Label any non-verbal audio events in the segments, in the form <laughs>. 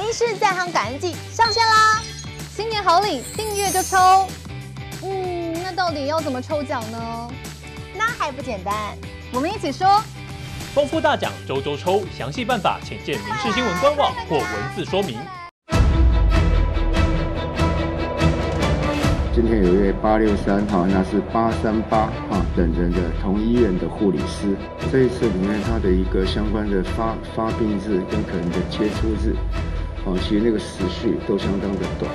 民事在行感恩季上线啦！新年好礼，订阅就抽。嗯，那到底要怎么抽奖呢？那还不简单，我们一起说。丰富大奖周周抽，详细办法请见民事新闻官网或文字说明。今天有一位八六三哈，那是八三八哈，等人的同医院的护理师。这一次里面，他的一个相关的发发病日跟可能的接触日。其实那个时序都相当的短。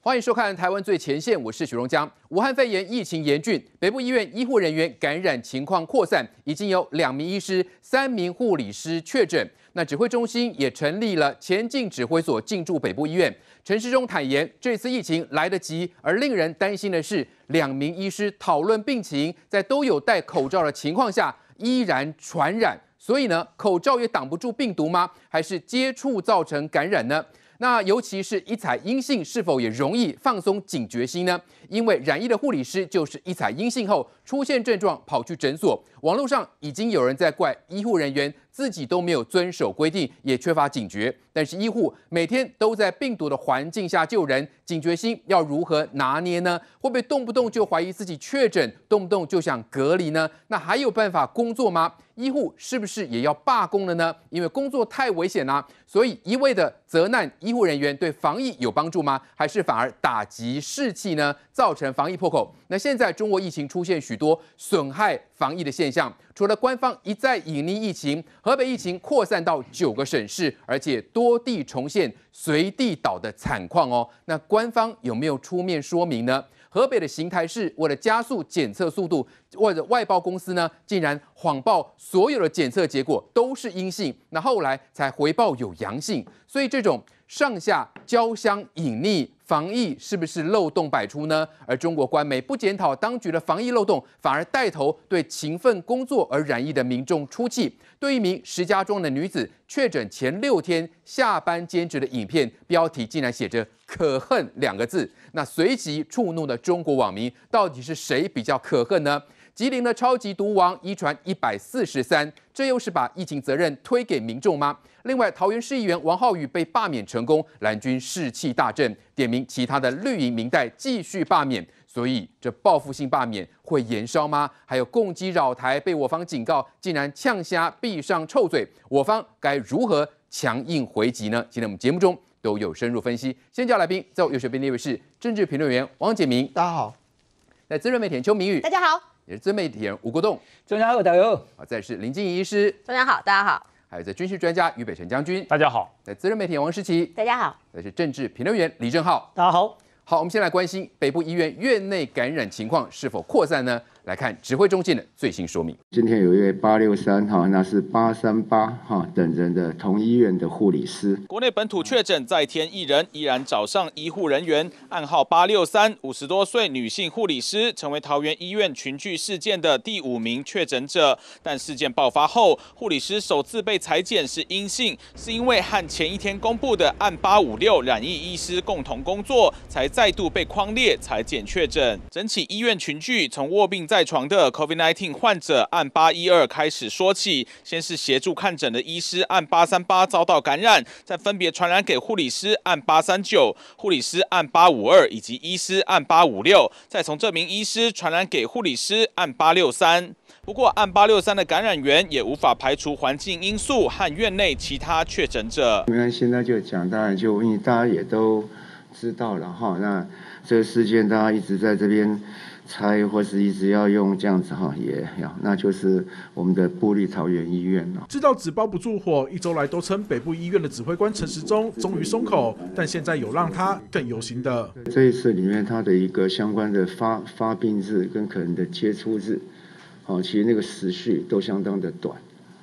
欢迎收看《台湾最前线》，我是许荣江。武汉肺炎疫情严峻，北部医院医护人员感染情况扩散，已经有两名医师、三名护理师确诊。那指挥中心也成立了前进指挥所进驻北部医院。陈世忠坦言，这次疫情来得及，而令人担心的是，两名医师讨论病情，在都有戴口罩的情况下，依然传染。所以呢，口罩也挡不住病毒吗？还是接触造成感染呢？那尤其是一采阴性，是否也容易放松警觉心呢？因为染疫的护理师就是一采阴性后出现症状跑去诊所，网络上已经有人在怪医护人员。自己都没有遵守规定，也缺乏警觉。但是医护每天都在病毒的环境下救人，警觉心要如何拿捏呢？会不会动不动就怀疑自己确诊，动不动就想隔离呢？那还有办法工作吗？医护是不是也要罢工了呢？因为工作太危险了，所以一味的责难医护人员对防疫有帮助吗？还是反而打击士气呢？造成防疫破口。那现在中国疫情出现许多损害。防疫的现象，除了官方一再隐匿疫情，河北疫情扩散到九个省市，而且多地重现随地倒的惨况哦。那官方有没有出面说明呢？河北的邢台市为了加速检测速度，或者外包公司呢，竟然谎报所有的检测结果都是阴性，那后来才回报有阳性。所以这种上下交相隐匿。防疫是不是漏洞百出呢？而中国官媒不检讨当局的防疫漏洞，反而带头对勤奋工作而染疫的民众出气。对一名石家庄的女子确诊前六天下班兼职的影片，标题竟然写着“可恨”两个字，那随即触怒了中国网民。到底是谁比较可恨呢？吉林的超级毒王一传一百四十三，这又是把疫情责任推给民众吗？另外，桃园市议员王浩宇被罢免成功，蓝军士气大振，点名其他的绿营民代继续罢免，所以这报复性罢免会延烧吗？还有共击扰台被我方警告，竟然呛瞎闭上臭嘴，我方该如何强硬回击呢？今天我们节目中都有深入分析。先叫来宾，在我右手边那位是政治评论员王建明，大家好。来资深媒体邱明宇，大家好。也是自媒体人吴国栋，中央二台有啊，再是林敬怡医师，中央好，大家好，还有在军事专家于北辰将军，大家好，在资深媒体王世琪，大家好，再是政治评论员李正浩，大家好，好，我们先来关心北部医院院内感染情况是否扩散呢？来看指挥中心的最新说明。今天有一位八六三哈，那是八三八哈等人的同医院的护理师。国内本土确诊再添一人，依然找上医护人员，暗号八六三，五十多岁女性护理师，成为桃园医院群聚事件的第五名确诊者。但事件爆发后，护理师首次被裁剪是阴性，是因为和前一天公布的案八五六染疫医师共同工作，才再度被框列裁剪确诊。整起医院群聚从卧病在。在床的 COVID-19 患者按812开始说起，先是协助看诊的医师按838遭到感染，再分别传染给护理师按839、护理师按852以及医师按856，再从这名医师传染给护理师按863。不过，按863的感染源也无法排除环境因素和院内其他确诊者。那现在就讲，当然就因为大家也都知道了哈，那这个事件大家一直在这边。拆或是一直要用这样子哈，也要，那就是我们的玻璃桃园医院了。知道纸包不住火，一周来都称北部医院的指挥官陈时中终于松口，但现在有让他更有型的。这一次里面他的一个相关的发发病日跟可能的接触日，好，其实那个时序都相当的短，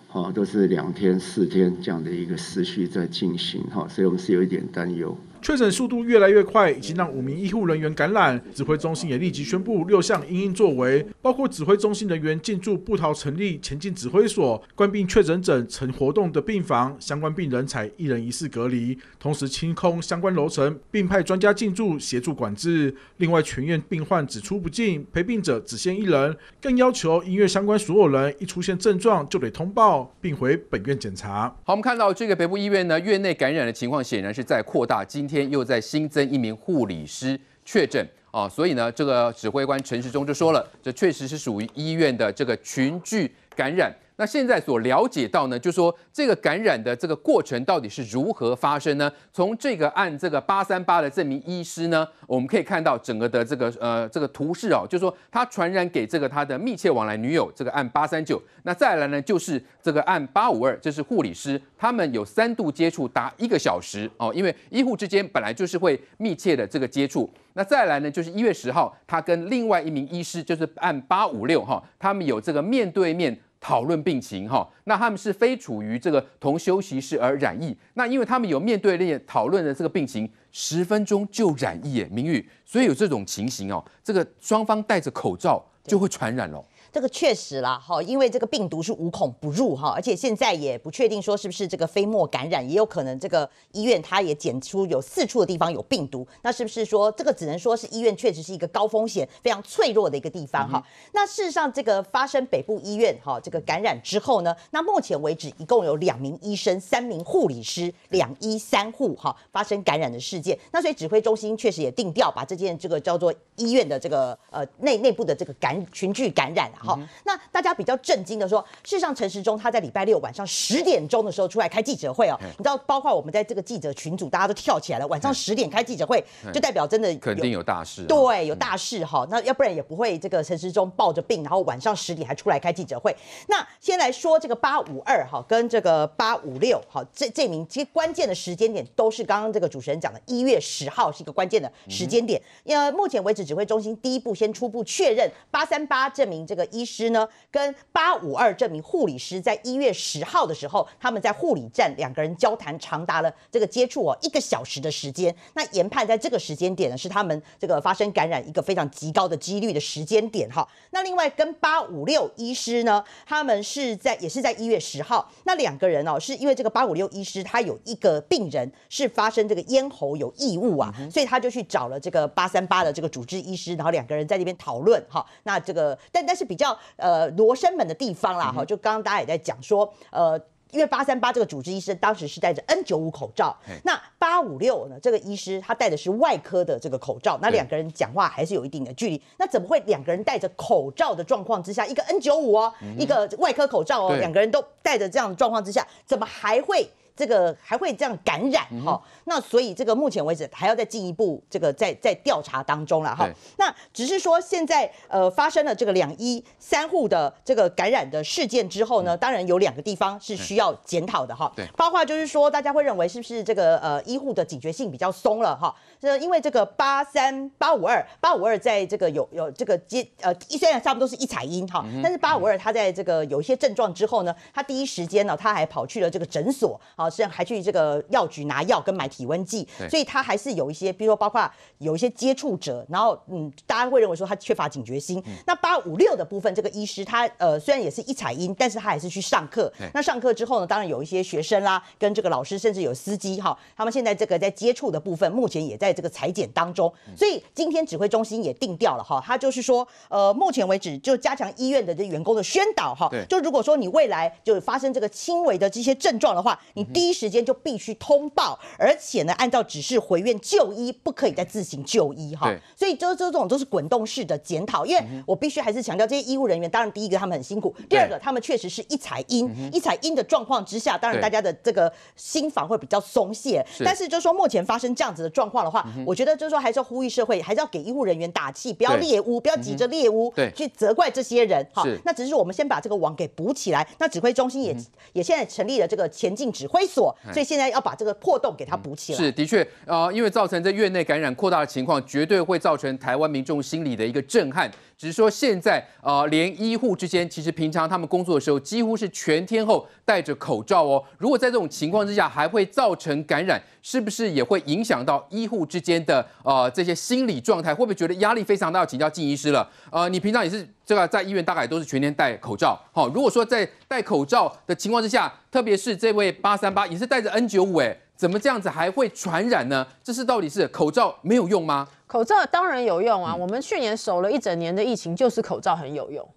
好，都是两天四天这样的一个时序在进行哈，所以我们是有一点担忧。确诊速度越来越快，已经让五名医护人员感染。指挥中心也立即宣布六项因应作为，包括指挥中心人员进驻布桃成立前进指挥所，关闭确诊诊呈活动的病房，相关病人才一人一室隔离，同时清空相关楼层，并派专家进驻协助管制。另外，全院病患只出不进，陪病者只限一人，更要求医院相关所有人一出现症状就得通报并回本院检查。好，我们看到这个北部医院呢，院内感染的情况显然是在扩大。今天又在新增一名护理师确诊啊，所以呢，这个指挥官陈时中就说了，这确实是属于医院的这个群聚感染。那现在所了解到呢，就是、说这个感染的这个过程到底是如何发生呢？从这个案这个八三八的这名医师呢，我们可以看到整个的这个呃这个图示哦，就是、说他传染给这个他的密切往来女友这个案八三九，那再来呢就是这个案八五二，就是护理师，他们有三度接触达一个小时哦，因为医护之间本来就是会密切的这个接触。那再来呢就是一月十号，他跟另外一名医师就是案八五六哈，他们有这个面对面。讨论病情哈，那他们是非处于这个同休息室而染疫，那因为他们有面对面讨论的这个病情，十分钟就染疫耶，明玉，所以有这种情形哦，这个双方戴着口罩就会传染了。这个确实啦，哈，因为这个病毒是无孔不入哈，而且现在也不确定说是不是这个飞沫感染，也有可能这个医院它也检出有四处的地方有病毒，那是不是说这个只能说是医院确实是一个高风险、非常脆弱的一个地方哈？那事实上，这个发生北部医院哈这个感染之后呢，那目前为止一共有两名医生、三名护理师，两医三护哈发生感染的事件，那所以指挥中心确实也定调，把这件这个叫做医院的这个呃内内部的这个感群聚感染啊。好，那大家比较震惊的说，事实上陈时中他在礼拜六晚上十点钟的时候出来开记者会哦，你知道，包括我们在这个记者群组，大家都跳起来了。晚上十点开记者会，就代表真的肯定有大事，对，有大事哈。那要不然也不会这个陈时中抱着病，然后晚上十点还出来开记者会。那先来说这个八五二哈，跟这个八五六哈，这这名其实关键的时间点都是刚刚这个主持人讲的，一月十号是一个关键的时间点。因为目前为止，指挥中心第一步先初步确认八三八这名这个。医师呢，跟八五二这名护理师在一月十号的时候，他们在护理站两个人交谈，长达了这个接触哦一个小时的时间。那研判在这个时间点呢，是他们这个发生感染一个非常极高的几率的时间点哈。那另外跟八五六医师呢，他们是在也是在一月十号，那两个人哦，是因为这个八五六医师他有一个病人是发生这个咽喉有异物啊，所以他就去找了这个八三八的这个主治医师，然后两个人在那边讨论哈。那这个但但是比。较呃罗生门的地方啦，哈，就刚刚大家也在讲说，呃，因为八三八这个主治医生当时是戴着 N 九五口罩，那八五六呢这个医师他戴的是外科的这个口罩，那两个人讲话还是有一定的距离，那怎么会两个人戴着口罩的状况之下，一个 N 九五哦，一个外科口罩哦，两个人都戴着这样的状况之下，怎么还会？这个还会这样感染哈？那所以这个目前为止还要再进一步这个在在调查当中了哈。那只是说现在呃发生了这个两医三户的这个感染的事件之后呢，当然有两个地方是需要检讨的哈。对，包括就是说大家会认为是不是这个呃医护的警觉性比较松了哈？这因为这个八三八五二八五二在这个有有这个接呃虽然差不多是一彩音哈，但是八五二他在这个有一些症状之后呢，他第一时间呢他还跑去了这个诊所啊。是，然还去这个药局拿药跟买体温计，所以他还是有一些，比如说包括有一些接触者，然后嗯，大家会认为说他缺乏警觉心。那八五六的部分，这个医师他呃虽然也是一彩音，但是他还是去上课。那上课之后呢，当然有一些学生啦，跟这个老师，甚至有司机哈，他们现在这个在接触的部分，目前也在这个裁剪当中。所以今天指挥中心也定掉了哈，他就是说呃，目前为止就加强医院的这员工的宣导哈，就如果说你未来就是发生这个轻微的这些症状的话，你。第一时间就必须通报，而且呢，按照指示回院就医，不可以再自行就医哈。所以这、这、这种都是滚动式的检讨，因为我必须还是强调，这些医护人员，当然第一个他们很辛苦，第二个他们确实是一踩阴、一踩阴的状况之下，当然大家的这个心房会比较松懈。但是就说目前发生这样子的状况的话，我觉得就说还是要呼吁社会，还是要给医护人员打气，不要猎污，不要急着猎污，对，去责怪这些人。哈。那只是我们先把这个网给补起来，那指挥中心也也现在成立了这个前进指挥。所以现在要把这个破洞给它补起来。是，的确，呃，因为造成在院内感染扩大的情况，绝对会造成台湾民众心理的一个震撼。只是说现在啊，连医护之间，其实平常他们工作的时候，几乎是全天候戴着口罩哦。如果在这种情况之下，还会造成感染，是不是也会影响到医护之间的啊这些心理状态？会不会觉得压力非常大？请教静医师了。呃，你平常也是这个在医院大概都是全天戴口罩。好，如果说在戴口罩的情况之下，特别是这位八三八也是戴着 N 九五，哎，怎么这样子还会传染呢？这是到底是口罩没有用吗？口罩当然有用啊，我们去年守了一整年的疫情，就是口罩很有用。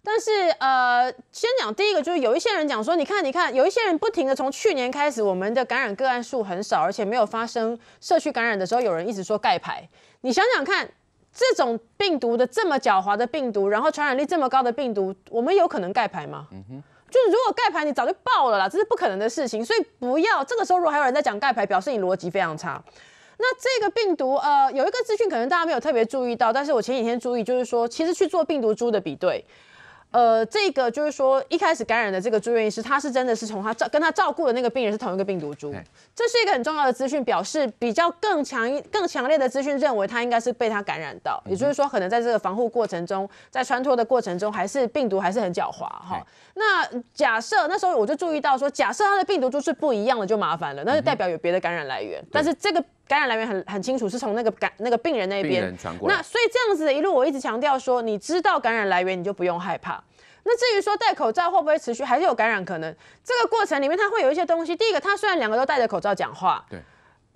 但是呃，先讲第一个，就是有一些人讲说，你看你看，有一些人不停的从去年开始，我们的感染个案数很少，而且没有发生社区感染的时候，有人一直说盖牌。你想想看，这种病毒的这么狡猾的病毒，然后传染力这么高的病毒，我们有可能盖牌吗？嗯哼，就是如果盖牌，你早就爆了啦，这是不可能的事情。所以不要这个时候，如果还有人在讲盖牌，表示你逻辑非常差。那这个病毒，呃，有一个资讯可能大家没有特别注意到，但是我前几天注意，就是说，其实去做病毒株的比对，呃，这个就是说，一开始感染的这个住院医师，他是真的是从他照跟他照顾的那个病人是同一个病毒株，这是一个很重要的资讯，表示比较更强更强烈的资讯，认为他应该是被他感染到，也就是说，可能在这个防护过程中，在穿脱的过程中，还是病毒还是很狡猾哈。那假设那时候我就注意到说，假设他的病毒株是不一样的，就麻烦了，那就代表有别的感染来源，但是这个。感染来源很很清楚，是从那个感那个病人那边传过来。那所以这样子的一路，我一直强调说，你知道感染来源，你就不用害怕。那至于说戴口罩会不会持续，还是有感染可能？这个过程里面，它会有一些东西。第一个，它虽然两个都戴着口罩讲话，对。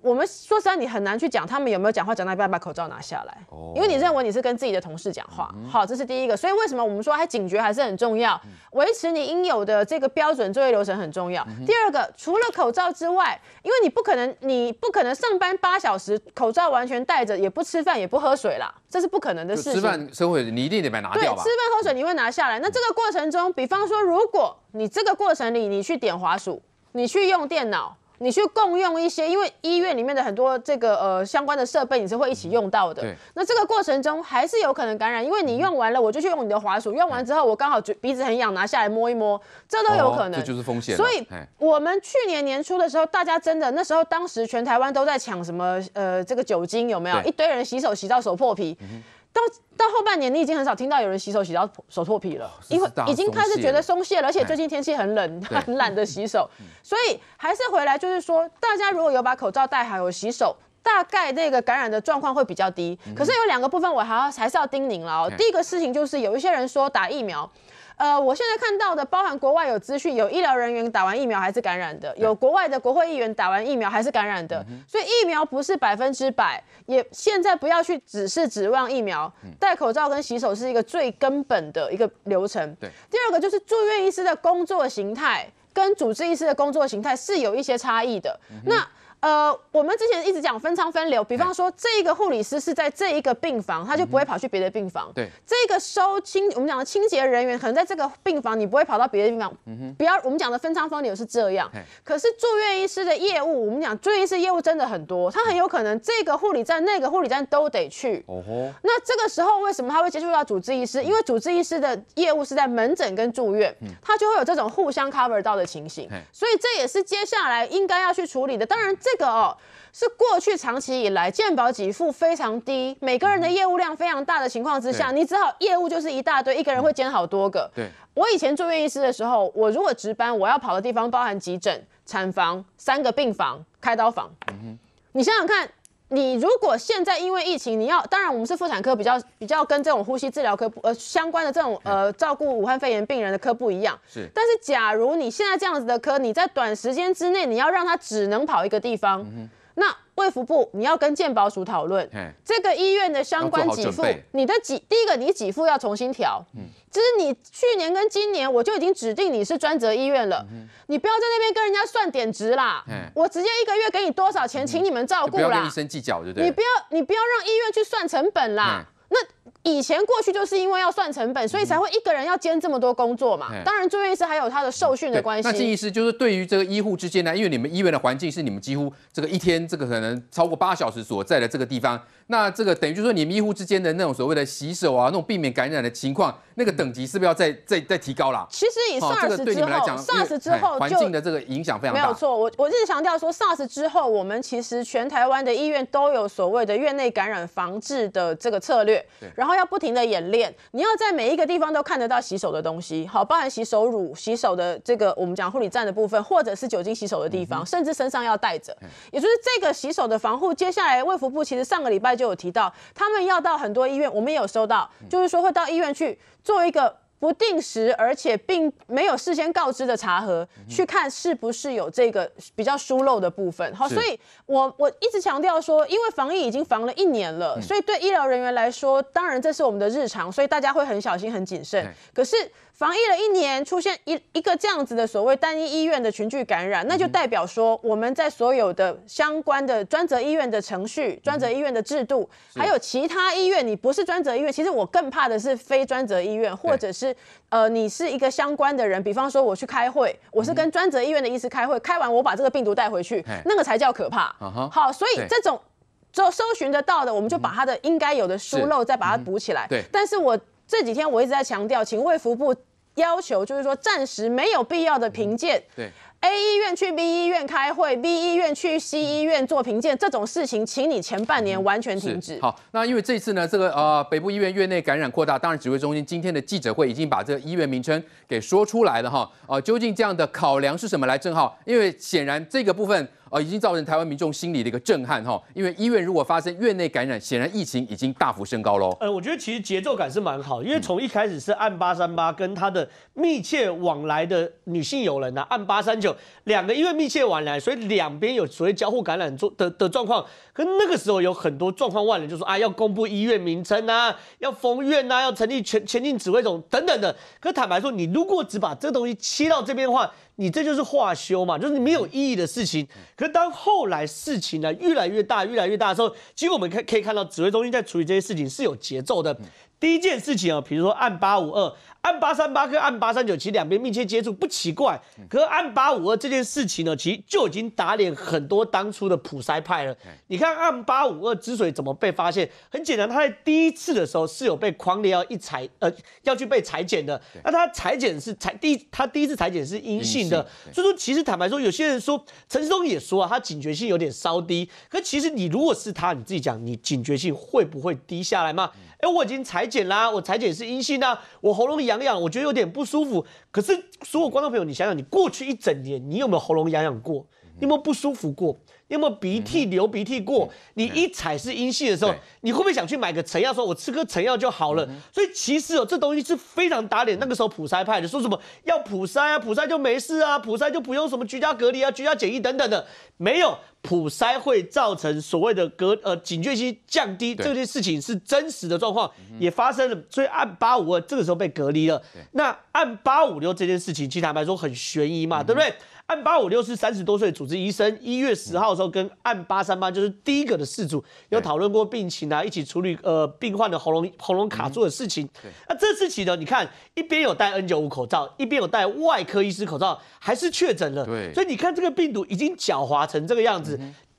我们说实在，你很难去讲他们有没有讲话，讲到一半把口罩拿下来，因为你认为你是跟自己的同事讲话，好，这是第一个。所以为什么我们说还警觉还是很重要，维持你应有的这个标准作业流程很重要。第二个，除了口罩之外，因为你不可能，你不可能上班八小时口罩完全戴着，也不吃饭也不喝水啦，这是不可能的事情。吃饭喝水你一定得把拿掉。对，吃饭喝水你会拿下来。那这个过程中，比方说，如果你这个过程里你去点滑鼠，你去用电脑。你去共用一些，因为医院里面的很多这个呃相关的设备，你是会一起用到的。那这个过程中还是有可能感染，因为你用完了，我就去用你的滑鼠，用完之后我刚好鼻子很痒，拿下来摸一摸，这都有可能。这就是风险。所以我们去年年初的时候，大家真的那时候当时全台湾都在抢什么呃这个酒精有没有？一堆人洗手洗到手破皮。到到后半年，你已经很少听到有人洗手洗到手脱皮了，因为已经开始觉得松懈了，而且最近天气很冷，很懒得洗手，所以还是回来就是说，大家如果有把口罩戴好，有洗手，大概那个感染的状况会比较低。可是有两个部分我还要还是要叮咛哦。第一个事情就是有一些人说打疫苗。呃，我现在看到的，包含国外有资讯，有医疗人员打完疫苗还是感染的，有国外的国会议员打完疫苗还是感染的，所以疫苗不是百分之百，也现在不要去只是指望疫苗，戴口罩跟洗手是一个最根本的一个流程。对，第二个就是住院医师的工作形态跟主治医师的工作形态是有一些差异的。那呃，我们之前一直讲分仓分流，比方说这个护理师是在这一个病房，他就不会跑去别的病房。对，这个收清我们讲的清洁人员可能在这个病房，你不会跑到别的病房。嗯哼。不要我们讲的分仓分流是这样。可是住院医师的业务，我们讲住院医师业务真的很多，他很有可能这个护理站、那个护理站都得去。哦吼。那这个时候为什么他会接触到主治医师？因为主治医师的业务是在门诊跟住院，他就会有这种互相 cover 到的情形。所以这也是接下来应该要去处理的。当然。这个哦，是过去长期以来健保给付非常低，每个人的业务量非常大的情况之下，你只好业务就是一大堆，一个人会兼好多个。对，我以前做院医师的时候，我如果值班，我要跑的地方包含急诊、产房、三个病房、开刀房。嗯哼，你想想看。你如果现在因为疫情，你要当然我们是妇产科，比较比较跟这种呼吸治疗科呃相关的这种呃照顾武汉肺炎病人的科不一样。是。但是假如你现在这样子的科，你在短时间之内，你要让他只能跑一个地方。那卫福部，你要跟健保署讨论，这个医院的相关给付，你的给第一个，你给付要重新调。嗯，只是你去年跟今年，我就已经指定你是专责医院了，你不要在那边跟人家算点值啦。我直接一个月给你多少钱，请你们照顾啦。不要跟医生计较，对不对？你不要，你不要让医院去算成本啦。那。以前过去就是因为要算成本，所以才会一个人要兼这么多工作嘛。当然，住院医师还有他的受训的关系。那金医师就是对于这个医护之间呢，因为你们医院的环境是你们几乎这个一天这个可能超过八小时所在的这个地方，那这个等于就说你们医护之间的那种所谓的洗手啊，那种避免感染的情况，那个等级是不是要再再再提高了？其实以 SARS 之后，SARS 之后环境的这个影响非常大。没有错，我我是强调说 SARS 之后，我们其实全台湾的医院都有所谓的院内感染防治的这个策略。对。然后要不停的演练，你要在每一个地方都看得到洗手的东西，好，包含洗手乳、洗手的这个我们讲护理站的部分，或者是酒精洗手的地方，甚至身上要带着。也就是这个洗手的防护，接下来卫福部其实上个礼拜就有提到，他们要到很多医院，我们也有收到，就是说会到医院去做一个。不定时，而且并没有事先告知的查核，去看是不是有这个比较疏漏的部分。好，所以我我一直强调说，因为防疫已经防了一年了，所以对医疗人员来说，当然这是我们的日常，所以大家会很小心、很谨慎。可是。防疫了一年，出现一一个这样子的所谓单一医院的群聚感染，那就代表说我们在所有的相关的专责医院的程序、专责医院的制度，还有其他医院，你不是专责医院，其实我更怕的是非专责医院，或者是呃，你是一个相关的人，比方说我去开会，我是跟专责医院的医师开会，开完我把这个病毒带回去，那个才叫可怕。好，所以这种就搜寻得到的，我们就把它的应该有的疏漏再把它补起来。对，但是我这几天我一直在强调，请卫福部。要求就是说，暂时没有必要的评鉴。对，A 医院去 B 医院开会，B 医院去 C 医院做评鉴这种事情，请你前半年完全停止。好，那因为这次呢，这个呃北部医院院内感染扩大，当然指挥中心今天的记者会已经把这个医院名称给说出来了哈。哦，究竟这样的考量是什么？来，正好，因为显然这个部分。呃，已经造成台湾民众心理的一个震撼哈，因为医院如果发生院内感染，显然疫情已经大幅升高喽。呃，我觉得其实节奏感是蛮好，因为从一开始是按八三八跟他的密切往来的女性友人呐，按八三九两个医院密切往来，所以两边有所谓交互感染状的的状况。可那个时候有很多状况外人就说啊，要公布医院名称啊，要封院啊，要成立前前进指挥总等等的。可坦白说，你如果只把这个东西切到这边的话，你这就是化修嘛，就是你没有意义的事情。可是当后来事情呢越来越大、越来越大的时候，其实我们可可以看到指挥中心在处理这些事情是有节奏的。第一件事情啊，比如说按八五二、按八三八跟按八三九，其实两边密切接触不奇怪。可是按八五二这件事情呢，其实就已经打脸很多当初的普筛派了。你看按八五二之所以怎么被发现，很简单，他在第一次的时候是有被狂烈要一裁，呃要去被裁剪的。那他裁剪是裁第他第一次裁剪是阴性的，所以说其实坦白说，有些人说陈志忠也说啊，他警觉性有点稍低。可其实你如果是他，你自己讲，你警觉性会不会低下来嘛？哎，我已经裁剪啦，我裁剪是阴性啊，我喉咙痒痒，我觉得有点不舒服。可是所有观众朋友，你想想，你过去一整年，你有没有喉咙痒痒过？有没有不舒服过？有没有鼻涕流鼻涕过？你一采是阴性的时候，你会不会想去买个成药，说我吃颗成药就好了？所以其实哦，这东西是非常打脸。那个时候普筛派的说什么要普筛啊，普筛就没事啊，普筛就不用什么居家隔离啊、居家检疫等等的，没有。普筛会造成所谓的隔呃警觉性降低，这件事情是真实的状况，也发生了，所以按八五二这个时候被隔离了。那按八五六这件事情，其实坦白说很悬疑嘛，对不对？按八五六是三十多岁主治医生，一月十号的时候跟按八三八就是第一个的事主有讨论过病情啊，一起处理呃病患的喉咙喉咙卡住的事情。那这次起呢，你看一边有戴 N95 口罩，一边有戴外科医师口罩，还是确诊了。对，所以你看这个病毒已经狡猾成这个样子。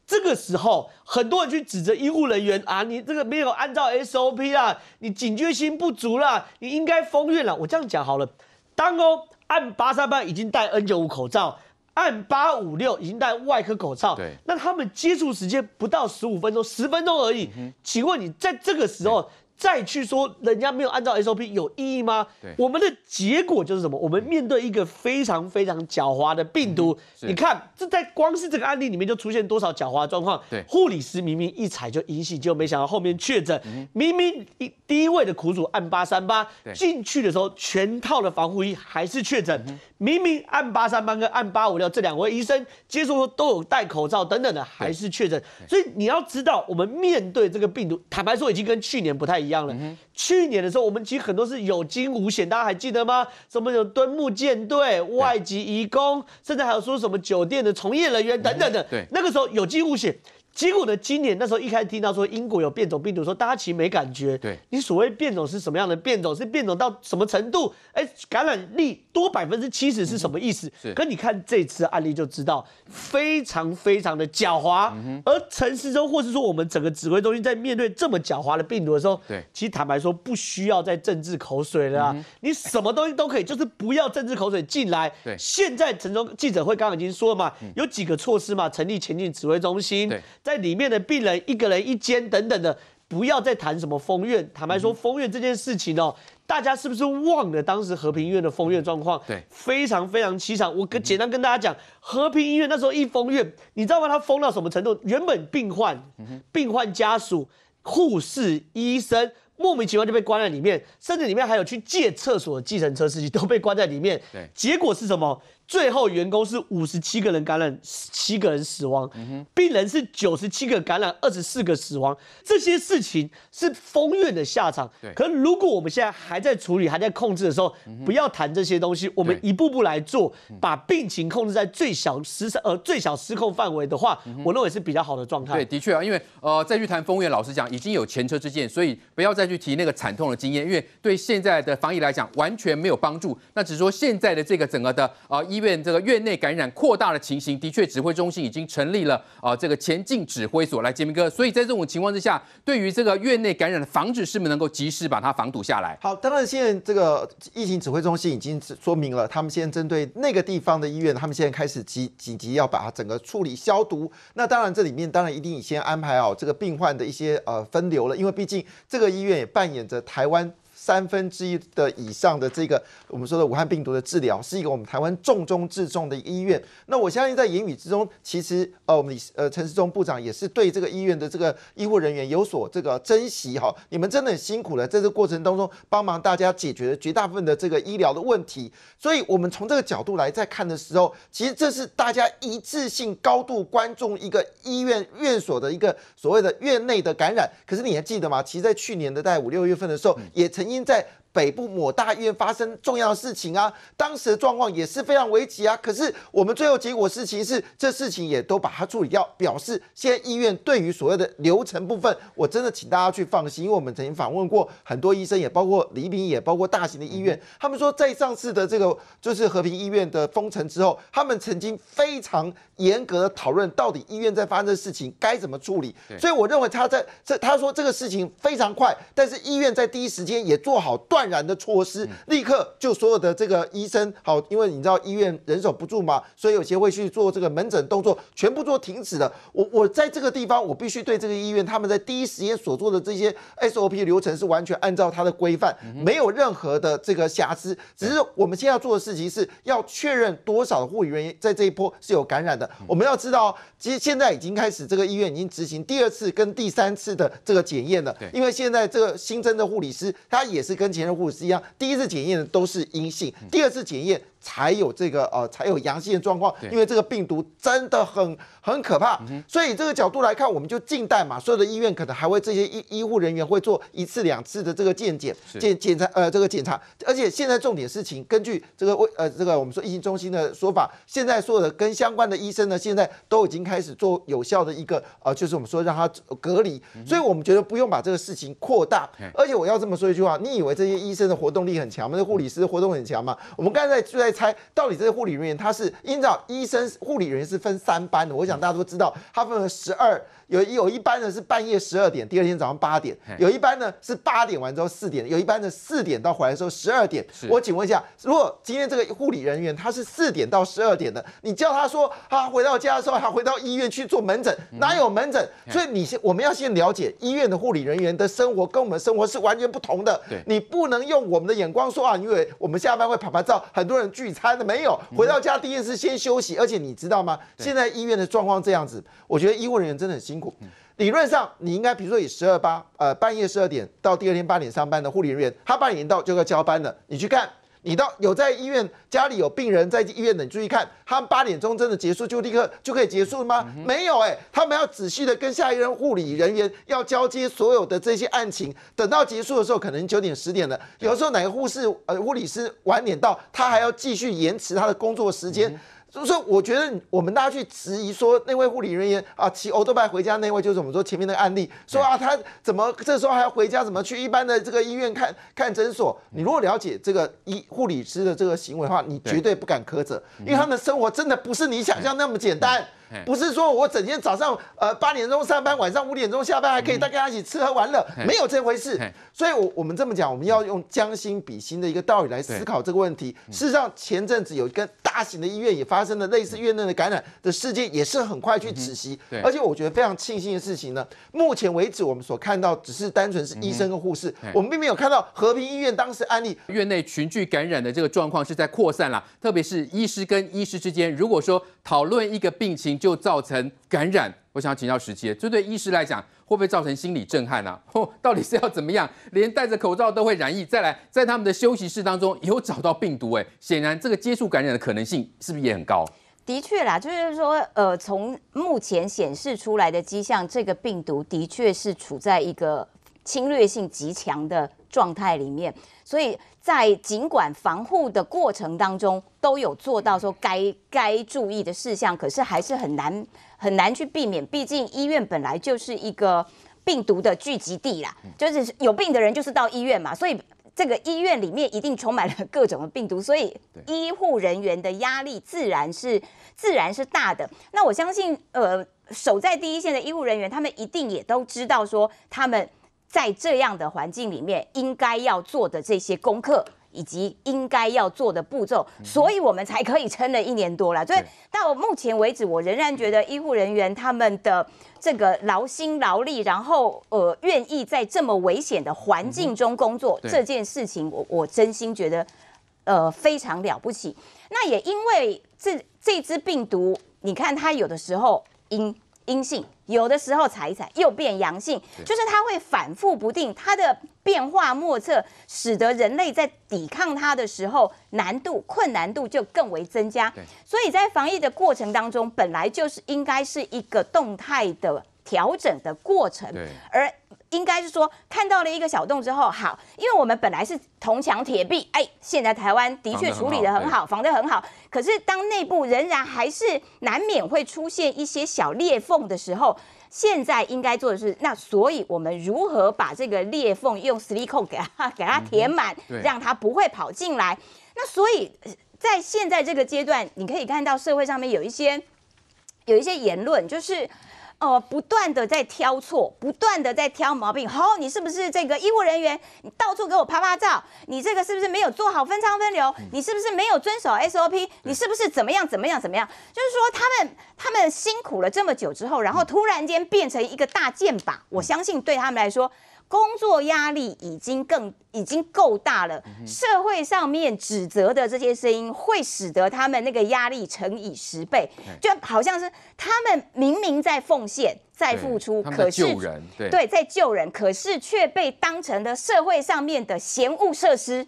这个时候，很多人去指责医护人员啊，你这个没有按照 SOP 啦，你警觉心不足啦，你应该封院了。我这样讲好了，当哦，按八三八已经戴 N 九五口罩，按八五六已经戴外科口罩，对，那他们接触时间不到十五分钟，十分钟而已，请问你在这个时候？再去说人家没有按照 SOP 有意义吗？对，我们的结果就是什么？我们面对一个非常非常狡猾的病毒。你看，这在光是这个案例里面就出现多少狡猾状况？对，护理师明明一踩就引起，结果没想到后面确诊。明明一第一位的苦主按八三八进去的时候，全套的防护衣还是确诊。明明按八三八跟按八五六这两位医生接触都有戴口罩等等的，还是确诊。所以你要知道，我们面对这个病毒，坦白说已经跟去年不太一。一样的，去年的时候，我们其实很多是有惊无险，大家还记得吗？什么有敦木舰队、外籍移工，甚至还有说什么酒店的从业人员等等的，对，那个时候有惊无险。结果呢？今年那时候一开始听到说英国有变种病毒，说大家其实没感觉。对，你所谓变种是什么样的变种？是变种到什么程度？哎，感染力多百分之七十是什么意思？是。可你看这次案例就知道，非常非常的狡猾。而陈时中或是说我们整个指挥中心在面对这么狡猾的病毒的时候，对，其实坦白说不需要再政治口水了。你什么东西都可以，就是不要政治口水进来。对。现在陈中记者会刚刚已经说了嘛，有几个措施嘛，成立前进指挥中心。对。在里面的病人一个人一间等等的，不要再谈什么封院。坦白说，封院这件事情哦，大家是不是忘了当时和平医院的封院状况？对，非常非常凄惨。我跟简单跟大家讲，和平医院那时候一封院，你知道吗？他封到什么程度？原本病患、病患家属、护士、医生，莫名其妙就被关在里面，甚至里面还有去借厕所的计程车司机都被关在里面。对，结果是什么？最后员工是五十七个人感染，七个人死亡；病人是九十七个感染，二十四个死亡。这些事情是封院的下场。对，可如果我们现在还在处理、还在控制的时候，不要谈这些东西，我们一步步来做，把病情控制在最小失呃最小失控范围的话，我认为是比较好的状态。对，的确啊，因为呃再去谈风院，老实讲已经有前车之鉴，所以不要再去提那个惨痛的经验，因为对现在的防疫来讲完全没有帮助。那只是说现在的这个整个的呃医。院这个院内感染扩大的情形，的确，指挥中心已经成立了啊，这个前进指挥所。来，杰明哥，所以在这种情况之下，对于这个院内感染的防止，是不是能够及时把它防堵下来？好，当然，现在这个疫情指挥中心已经说明了，他们现在针对那个地方的医院，他们现在开始急紧急要把它整个处理消毒。那当然，这里面当然一定先安排好这个病患的一些呃分流了，因为毕竟这个医院也扮演着台湾。三分之一的以上的这个我们说的武汉病毒的治疗，是一个我们台湾重中之重的医院。那我相信在言语之中，其实呃，我们呃陈世忠部长也是对这个医院的这个医护人员有所这个珍惜哈。你们真的很辛苦了，在这个过程当中帮忙大家解决了绝大部分的这个医疗的问题。所以，我们从这个角度来在看的时候，其实这是大家一致性高度关注一个医院院所的一个所谓的院内的感染。可是你还记得吗？其实，在去年的大概五六月份的时候，也曾因在。北部某大医院发生重要的事情啊，当时的状况也是非常危急啊。可是我们最后结果事情是，这事情也都把它处理掉，表示现在医院对于所谓的流程部分，我真的请大家去放心，因为我们曾经访问过很多医生，也包括李平，也包括大型的医院，他们说在上次的这个就是和平医院的封城之后，他们曾经非常严格的讨论到底医院在发生的事情该怎么处理。所以我认为他在这他说这个事情非常快，但是医院在第一时间也做好断。感染的措施，立刻就所有的这个医生好，因为你知道医院人手不住嘛，所以有些会去做这个门诊动作，全部做停止的。我我在这个地方，我必须对这个医院他们在第一时间所做的这些 SOP 流程是完全按照它的规范，没有任何的这个瑕疵。只是我们现在要做的事情是要确认多少的护理人员在这一波是有感染的。我们要知道，其实现在已经开始这个医院已经执行第二次跟第三次的这个检验了。对，因为现在这个新增的护理师，他也是跟前。户是一样，第一次检验的都是阴性，第二次检验。才有这个呃，才有阳性的状况，因为这个病毒真的很很可怕，所以这个角度来看，我们就静待嘛。所有的医院可能还会这些医医护人员会做一次两次的这个检检检检查呃这个检查，而且现在重点事情，根据这个为呃这个我们说疫情中心的说法，现在所有的跟相关的医生呢，现在都已经开始做有效的一个呃就是我们说让他隔离，所以我们觉得不用把这个事情扩大。而且我要这么说一句话，你以为这些医生的活动力很强吗？这护理师活动很强吗？我们刚才就在。猜到底这些护理人员他是依照医生护理人员是分三班的，我想大家都知道，他分了十二。有有一班呢是半夜十二点，第二天早上八点；有一班呢是八点完之后四点；有一班呢四点到回来时候十二点。我请问一下，如果今天这个护理人员他是四点到十二点的，你叫他说他回到家的时候还回到医院去做门诊，哪有门诊？所以你先我们要先了解医院的护理人员的生活跟我们生活是完全不同的。对，你不能用我们的眼光说啊，因为我们下班会拍拍照，很多人聚餐的没有，回到家第一件事先休息，而且你知道吗？现在医院的状况这样子，我觉得医护人员真的很辛苦。理论上，你应该比如说以十二八呃半夜十二点到第二天八点上班的护理人员，他八点到就要交班了。你去看，你到有在医院家里有病人在医院的，你注意看，他八点钟真的结束就立刻就可以结束了吗？没有，哎，他们要仔细的跟下一任护理人员要交接所有的这些案情，等到结束的时候可能九点十点了。有时候哪个护士呃护理师晚点到，他还要继续延迟他的工作时间。所以说，我觉得我们大家去质疑说那位护理人员啊骑欧德拜回家那位，就是我们说前面那个案例，说啊他怎么这时候还要回家，怎么去一般的这个医院看看诊所？你如果了解这个医护理师的这个行为的话，你绝对不敢苛责，因为他们的生活真的不是你想象那么简单。不是说我整天早上呃八点钟上班，晚上五点钟下班，还可以大家一起吃喝玩乐，没有这回事。所以，我我们这么讲，我们要用将心比心的一个道理来思考这个问题。事实上，前阵子有一个大型的医院也发生了类似院内的感染的事件，也是很快去止息。而且，我觉得非常庆幸的事情呢，目前为止我们所看到只是单纯是医生跟护士，我们并没有看到和平医院当时案例院内群聚感染的这个状况是在扩散了，特别是医师跟医师之间，如果说讨论一个病情。就造成感染，我想要请教石杰，这对医师来讲会不会造成心理震撼呢？<laughs> 到底是要怎么样，连戴着口罩都会染疫？再来，在他们的休息室当中有找到病毒，哎，显然这个接触感染的可能性是不是也很高？的确啦，就是说，呃，从目前显示出来的迹象，这个病毒的确是处在一个侵略性极强的状态里面，所以。在尽管防护的过程当中，都有做到说该该注意的事项，可是还是很难很难去避免。毕竟医院本来就是一个病毒的聚集地啦，就是有病的人就是到医院嘛，所以这个医院里面一定充满了各种的病毒，所以医护人员的压力自然是自然是大的。那我相信，呃，守在第一线的医护人员，他们一定也都知道说他们。在这样的环境里面，应该要做的这些功课，以及应该要做的步骤，所以我们才可以撑了一年多了。所以到目前为止，我仍然觉得医护人员他们的这个劳心劳力，然后呃愿意在这么危险的环境中工作这件事情，我我真心觉得呃非常了不起。那也因为这这只病毒，你看它有的时候因。阴性有的时候踩一踩又变阳性，就是它会反复不定，它的变化莫测，使得人类在抵抗它的时候难度困难度就更为增加。所以在防疫的过程当中，本来就是应该是一个动态的调整的过程，而。应该是说看到了一个小洞之后，好，因为我们本来是铜墙铁壁，哎，现在台湾的确处理的很好，防的很好。可是当内部仍然还是难免会出现一些小裂缝的时候，现在应该做的是，那所以我们如何把这个裂缝用 s l e e 给它给它填满，让它不会跑进来？那所以在现在这个阶段，你可以看到社会上面有一些有一些言论，就是。哦，不断的在挑错，不断的在挑毛病。好，你是不是这个医护人员？你到处给我拍拍照。你这个是不是没有做好分仓分流？你是不是没有遵守 SOP？你是不是怎么样怎么样怎么样？就是说，他们他们辛苦了这么久之后，然后突然间变成一个大箭靶。我相信对他们来说。工作压力已经更已经够大了，社会上面指责的这些声音会使得他们那个压力乘以十倍，就好像是他们明明在奉献在付出，可是救人对对在救人，可是却被当成了社会上面的嫌恶设施。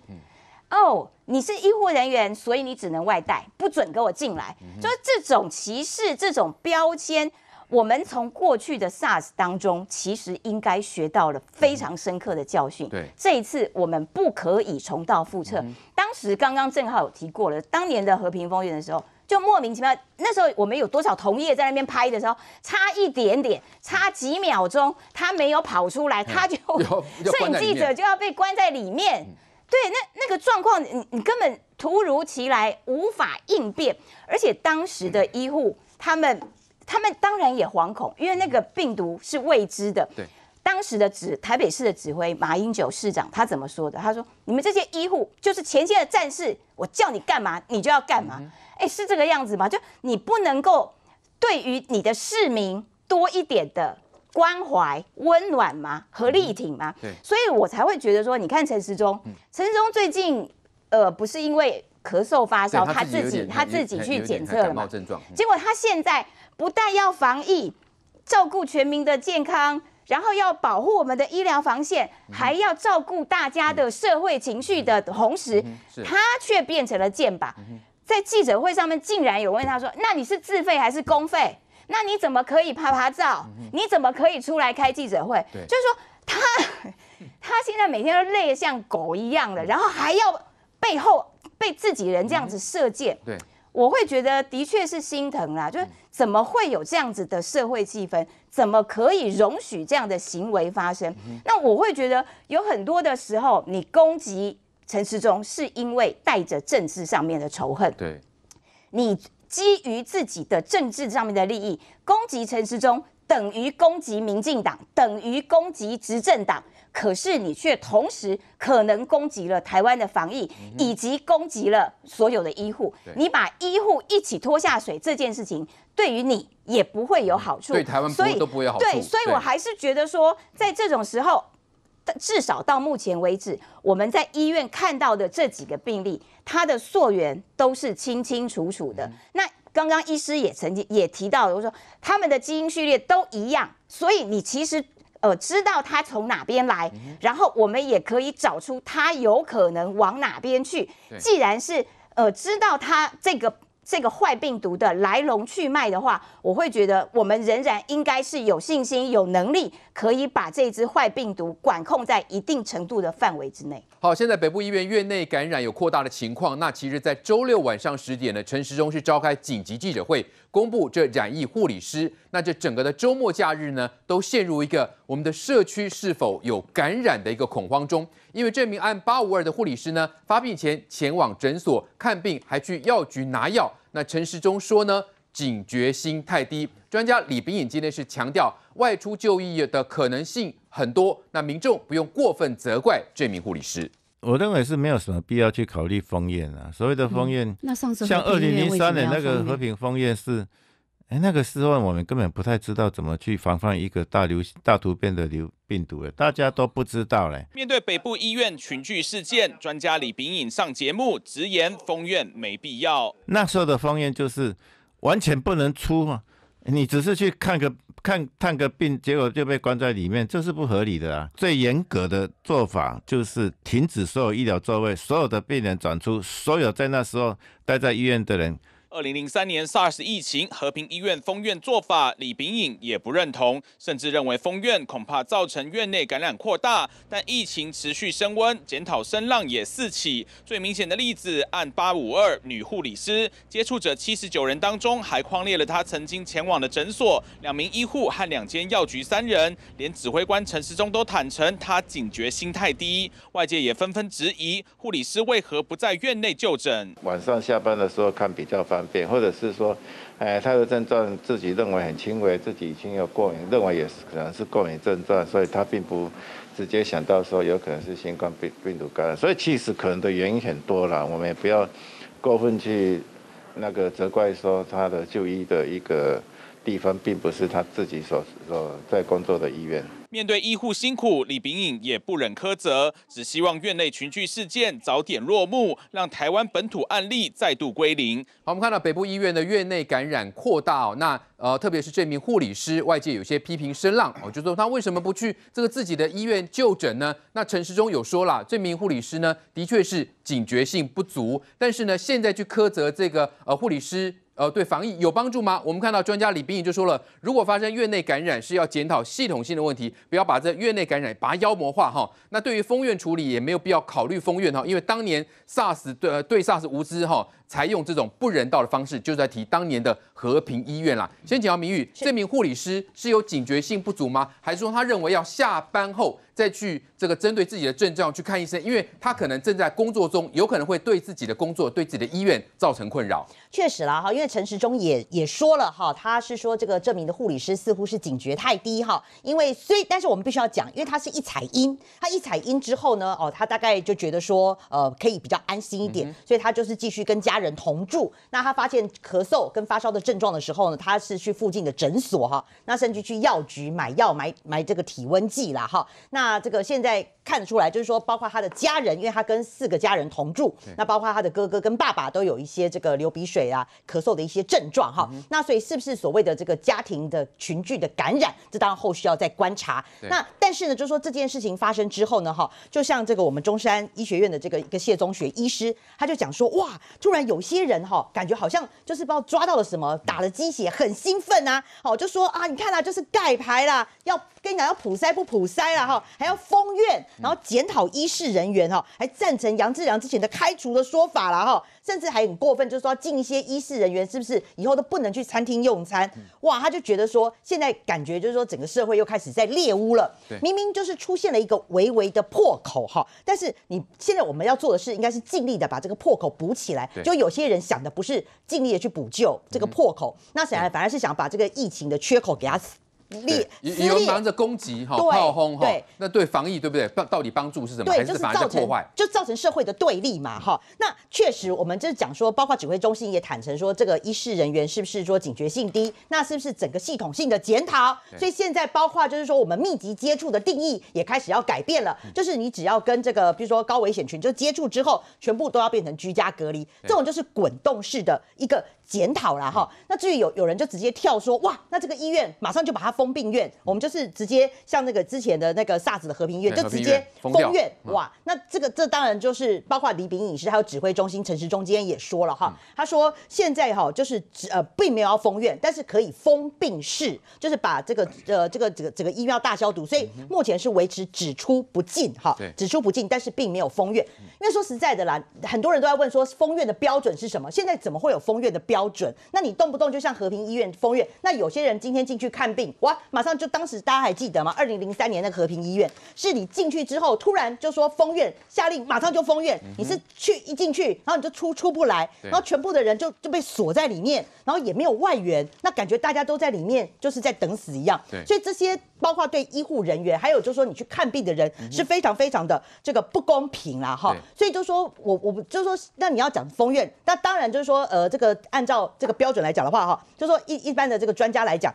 哦，你是医护人员，所以你只能外带，不准跟我进来，就是这种歧视，这种标签。我们从过去的 SARS 当中，其实应该学到了非常深刻的教训。对，这一次我们不可以重蹈覆辙。当时刚刚正浩有提过了，当年的和平风云的时候，就莫名其妙。那时候我们有多少同业在那边拍的时候，差一点点，差几秒钟，他没有跑出来，他就 <laughs> 摄影记者就要被关在里面。对，那那个状况，你你根本突如其来，无法应变，而且当时的医护他们。他们当然也惶恐，因为那个病毒是未知的。对，当时的指台北市的指挥马英九市长他怎么说的？他说：“你们这些医护就是前线的战士，我叫你干嘛，你就要干嘛。”哎，是这个样子吗？就你不能够对于你的市民多一点的关怀、温暖吗？和力挺吗？对，所以我才会觉得说，你看陈时中，陈时中最近呃，不是因为咳嗽发烧，他自己他自己去检测了嘛，结果他现在。不但要防疫、照顾全民的健康，然后要保护我们的医疗防线，还要照顾大家的社会情绪的同时，他却变成了箭靶。在记者会上面，竟然有问他说：“那你是自费还是公费？那你怎么可以拍拍照？你怎么可以出来开记者会？”就是说，他 <laughs> 他现在每天都累得像狗一样的，然后还要背后被自己人这样子射箭。对，我会觉得的确是心疼啦，就是。怎么会有这样子的社会气氛？怎么可以容许这样的行为发生？那我会觉得有很多的时候，你攻击陈时中，是因为带着政治上面的仇恨。对，你基于自己的政治上面的利益攻击陈时中，等于攻击民进党，等于攻击执政党。可是你却同时可能攻击了台湾的防疫，以及攻击了所有的医护。你把医护一起拖下水这件事情。对于你也不会有好处，对台湾都不会有好处。对，所以我还是觉得说，在这种时候，至少到目前为止，我们在医院看到的这几个病例，他的溯源都是清清楚楚的。那刚刚医师也曾经也提到，我说他们的基因序列都一样，所以你其实呃知道他从哪边来，然后我们也可以找出他有可能往哪边去。既然是呃知道他这个。这个坏病毒的来龙去脉的话，我会觉得我们仍然应该是有信心、有能力，可以把这只坏病毒管控在一定程度的范围之内。好，现在北部医院院内感染有扩大的情况，那其实，在周六晚上十点呢，陈时中是召开紧急记者会，公布这染疫护理师，那这整个的周末假日呢，都陷入一个。我们的社区是否有感染的一个恐慌中？因为这名按八五二的护理师呢，发病前前往诊所看病，还去药局拿药。那陈时中说呢，警觉心太低。专家李炳颖今天是强调，外出就医的可能性很多。那民众不用过分责怪这名护理师。我认为是没有什么必要去考虑封宴啊。所谓的封院，像二零零三年那个和平封宴是。哎，那个时候我们根本不太知道怎么去防范一个大流大突变的流病毒诶，大家都不知道嘞。面对北部医院群聚事件，专家李炳颖上节目直言，封院没必要。那时候的封院就是完全不能出嘛，你只是去看个看探个病，结果就被关在里面，这是不合理的啊。最严格的做法就是停止所有医疗座位，所有的病人转出，所有在那时候待在医院的人。二零零三年 SARS 疫情，和平医院封院做法，李炳颖也不认同，甚至认为封院恐怕造成院内感染扩大。但疫情持续升温，检讨声浪也四起。最明显的例子，按八五二女护理师接触者七十九人当中，还框列了她曾经前往的诊所，两名医护和两间药局三人。连指挥官陈时中都坦诚他警觉心太低。外界也纷纷质疑，护理师为何不在院内就诊？晚上下班的时候看比较烦。或者是说，哎，他的症状自己认为很轻微，自己已经有过敏，认为也是可能是过敏症状，所以他并不直接想到说有可能是新冠病病毒感染，所以其实可能的原因很多了，我们也不要过分去那个责怪说他的就医的一个地方并不是他自己所所在工作的医院。面对医护辛苦，李炳颖也不忍苛责，只希望院内群聚事件早点落幕，让台湾本土案例再度归零。好，我们看到北部医院的院内感染扩大，那呃，特别是这名护理师，外界有些批评声浪哦，就说他为什么不去这个自己的医院就诊呢？那陈时中有说了，这名护理师呢，的确是警觉性不足，但是呢，现在去苛责这个呃护理师。呃，对防疫有帮助吗？我们看到专家李斌就说了，如果发生院内感染，是要检讨系统性的问题，不要把这院内感染把它妖魔化哈。那对于封院处理也没有必要考虑封院哈，因为当年 SARS 对对 SARS 无知哈。才用这种不人道的方式，就在提当年的和平医院啦。先请教明玉，这名护理师是有警觉性不足吗？还是说他认为要下班后再去这个针对自己的症状去看医生？因为他可能正在工作中，有可能会对自己的工作、对自己的医院造成困扰。确实啦，哈，因为陈时中也也说了，哈，他是说这个这名的护理师似乎是警觉太低，哈，因为虽但是我们必须要讲，因为他是一踩音，他一踩音之后呢，哦，他大概就觉得说，呃，可以比较安心一点，所以他就是继续跟家。人同住，那他发现咳嗽跟发烧的症状的时候呢，他是去附近的诊所哈，那甚至去药局买药买买这个体温计啦哈，那这个现在。看得出来，就是说，包括他的家人，因为他跟四个家人同住，那包括他的哥哥跟爸爸都有一些这个流鼻水啊、咳嗽的一些症状哈。那所以是不是所谓的这个家庭的群聚的感染，这当然后续要再观察。那但是呢，就是说这件事情发生之后呢，哈，就像这个我们中山医学院的这个一个谢中学医师，他就讲说，哇，突然有些人哈，感觉好像就是不知道抓到了什么，打了鸡血，很兴奋啊，哦，就说啊，你看啦，就是盖牌啦，要。跟你讲，要普塞不普塞了哈，还要封院，然后检讨医事人员哈，还赞成杨志良之前的开除的说法了哈，甚至还过分就是说，进一些医事人员是不是以后都不能去餐厅用餐？哇，他就觉得说，现在感觉就是说，整个社会又开始在猎污了。明明就是出现了一个微微的破口哈，但是你现在我们要做的事，应该是尽力的把这个破口补起来。就有些人想的不是尽力的去补救这个破口，那反而反而是想把这个疫情的缺口给它。力，有防忙着攻击哈，炮轰哈，那对防疫对不对？到到底帮助是什么？就是忙着破坏？就造成社会的对立嘛哈。那确实，我们就是讲说，包括指挥中心也坦诚说，这个医事人员是不是说警觉性低？那是不是整个系统性的检讨？所以现在包括就是说，我们密集接触的定义也开始要改变了，就是你只要跟这个，比如说高危险群就接触之后，全部都要变成居家隔离，这种就是滚动式的一个。检讨了哈，那至于有有人就直接跳说哇，那这个医院马上就把它封病院，我们就是直接像那个之前的那个萨 s 的和平医院就直接封院哇，那这个这当然就是包括李炳影师还有指挥中心陈时中今天也说了哈，他说现在哈就是呃并没有要封院，但是可以封病室，就是把这个呃这个这个整个医院大消毒，所以目前是维持只出不进哈，只出不进，但是并没有封院，因为说实在的啦，很多人都在问说封院的标准是什么，现在怎么会有封院的？标准？那你动不动就像和平医院封院？那有些人今天进去看病，哇，马上就当时大家还记得吗？二零零三年那和平医院是你进去之后，突然就说封院，下令马上就封院。你是去一进去，然后你就出出不来，然后全部的人就就被锁在里面，然后也没有外援，那感觉大家都在里面就是在等死一样。对，所以这些。包括对医护人员，还有就是说你去看病的人是非常非常的这个不公平啦，哈。所以就是说我，我就是说，那你要讲封院，那当然就是说，呃，这个按照这个标准来讲的话，哈，就是说一一般的这个专家来讲，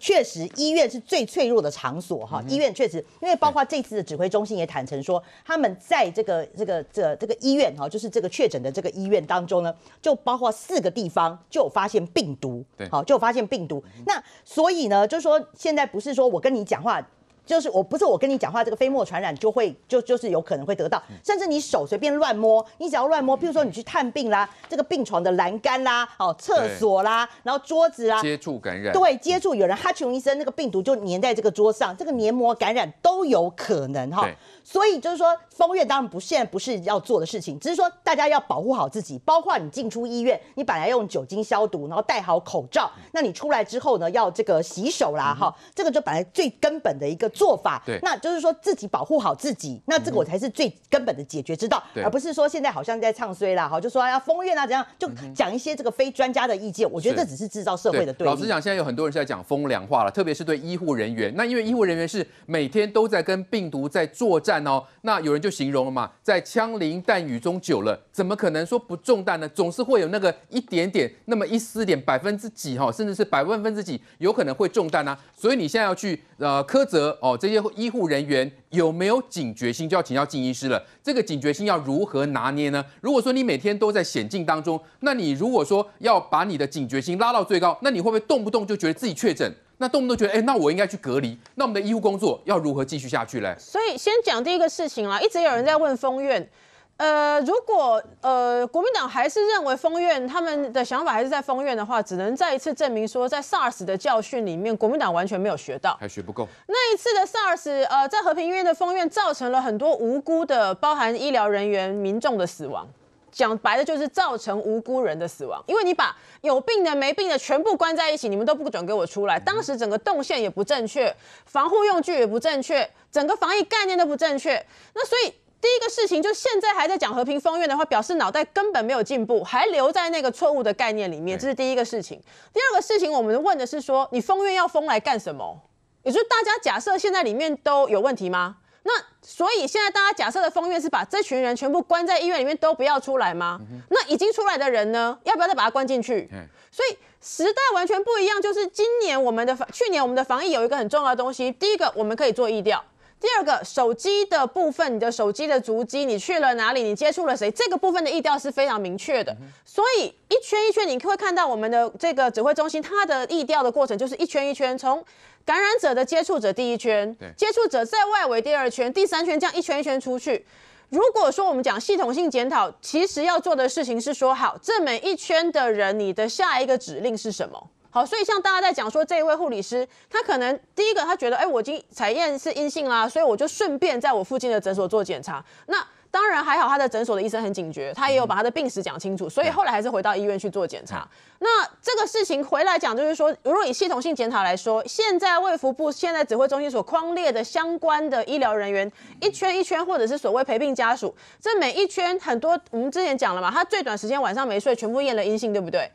确实医院是最脆弱的场所，哈。医院确实，因为包括这次的指挥中心也坦诚说，他们在这个这个这这个医院，哈，就是这个确诊的这个医院当中呢，就包括四个地方就有发现病毒，对，好，就有发现病毒。那所以呢，就是说现在不是说我跟你。讲话。就是我，不是我跟你讲话，这个飞沫传染就会，就就是有可能会得到，甚至你手随便乱摸，你只要乱摸，譬如说你去探病啦，这个病床的栏杆啦，哦，厕所啦，然后桌子啦，接触感染，对，接触有人哈琼医生那个病毒就粘在这个桌上，这个黏膜感染都有可能哈。所以就是说，方院当然不，现在不是要做的事情，只是说大家要保护好自己，包括你进出医院，你本来用酒精消毒，然后戴好口罩，那你出来之后呢，要这个洗手啦哈，这个就本来最根本的一个。做法，那就是说自己保护好自己，那这个我才是最根本的解决之道，而不是说现在好像在唱衰啦，好就说要封院啊，怎样就讲一些这个非专家的意见，我觉得这只是制造社会的对老实讲，现在有很多人是在讲风凉话了，特别是对医护人员。那因为医护人员是每天都在跟病毒在作战哦，那有人就形容了嘛，在枪林弹雨中久了，怎么可能说不中弹呢？总是会有那个一点点，那么一丝点，百分之几哈，甚至是百万分之几，有可能会中弹啊。所以你现在要去呃苛责。哦，这些医护人员有没有警觉心，就要请教静医师了。这个警觉心要如何拿捏呢？如果说你每天都在险境当中，那你如果说要把你的警觉心拉到最高，那你会不会动不动就觉得自己确诊？那动不动觉得，哎，那我应该去隔离？那我们的医护工作要如何继续下去嘞？所以先讲第一个事情啊，一直有人在问封院。呃，如果呃，国民党还是认为封院他们的想法还是在封院的话，只能再一次证明说，在 SARS 的教训里面，国民党完全没有学到，还学不够。那一次的 SARS，呃，在和平医院的封院造成了很多无辜的，包含医疗人员、民众的死亡。讲白了，就是造成无辜人的死亡。因为你把有病的、没病的全部关在一起，你们都不准给我出来。当时整个动线也不正确，防护用具也不正确，整个防疫概念都不正确。那所以。第一个事情就现在还在讲和平封院的话，表示脑袋根本没有进步，还留在那个错误的概念里面，这是第一个事情。第二个事情，我们问的是说，你封院要封来干什么？也就是大家假设现在里面都有问题吗？那所以现在大家假设的封院是把这群人全部关在医院里面都不要出来吗？那已经出来的人呢，要不要再把他关进去？所以时代完全不一样。就是今年我们的防，去年我们的防疫有一个很重要的东西，第一个我们可以做疫调。第二个手机的部分，你的手机的足迹，你去了哪里，你接触了谁，这个部分的意调是非常明确的。所以一圈一圈，你会看到我们的这个指挥中心，它的意调的过程就是一圈一圈，从感染者的接触者第一圈，接触者在外围第二圈，第三圈这样一圈一圈出去。如果说我们讲系统性检讨，其实要做的事情是说好，这每一圈的人，你的下一个指令是什么？好，所以像大家在讲说这一位护理师，他可能第一个他觉得，哎，我已经采验是阴性啦，所以我就顺便在我附近的诊所做检查。那当然还好，他的诊所的医生很警觉，他也有把他的病史讲清楚，所以后来还是回到医院去做检查。那这个事情回来讲，就是说，如果以系统性检查来说，现在卫福部现在指挥中心所框列的相关的医疗人员一圈一圈，或者是所谓陪病家属，这每一圈很多，我们之前讲了嘛，他最短时间晚上没睡，全部验了阴性，对不对？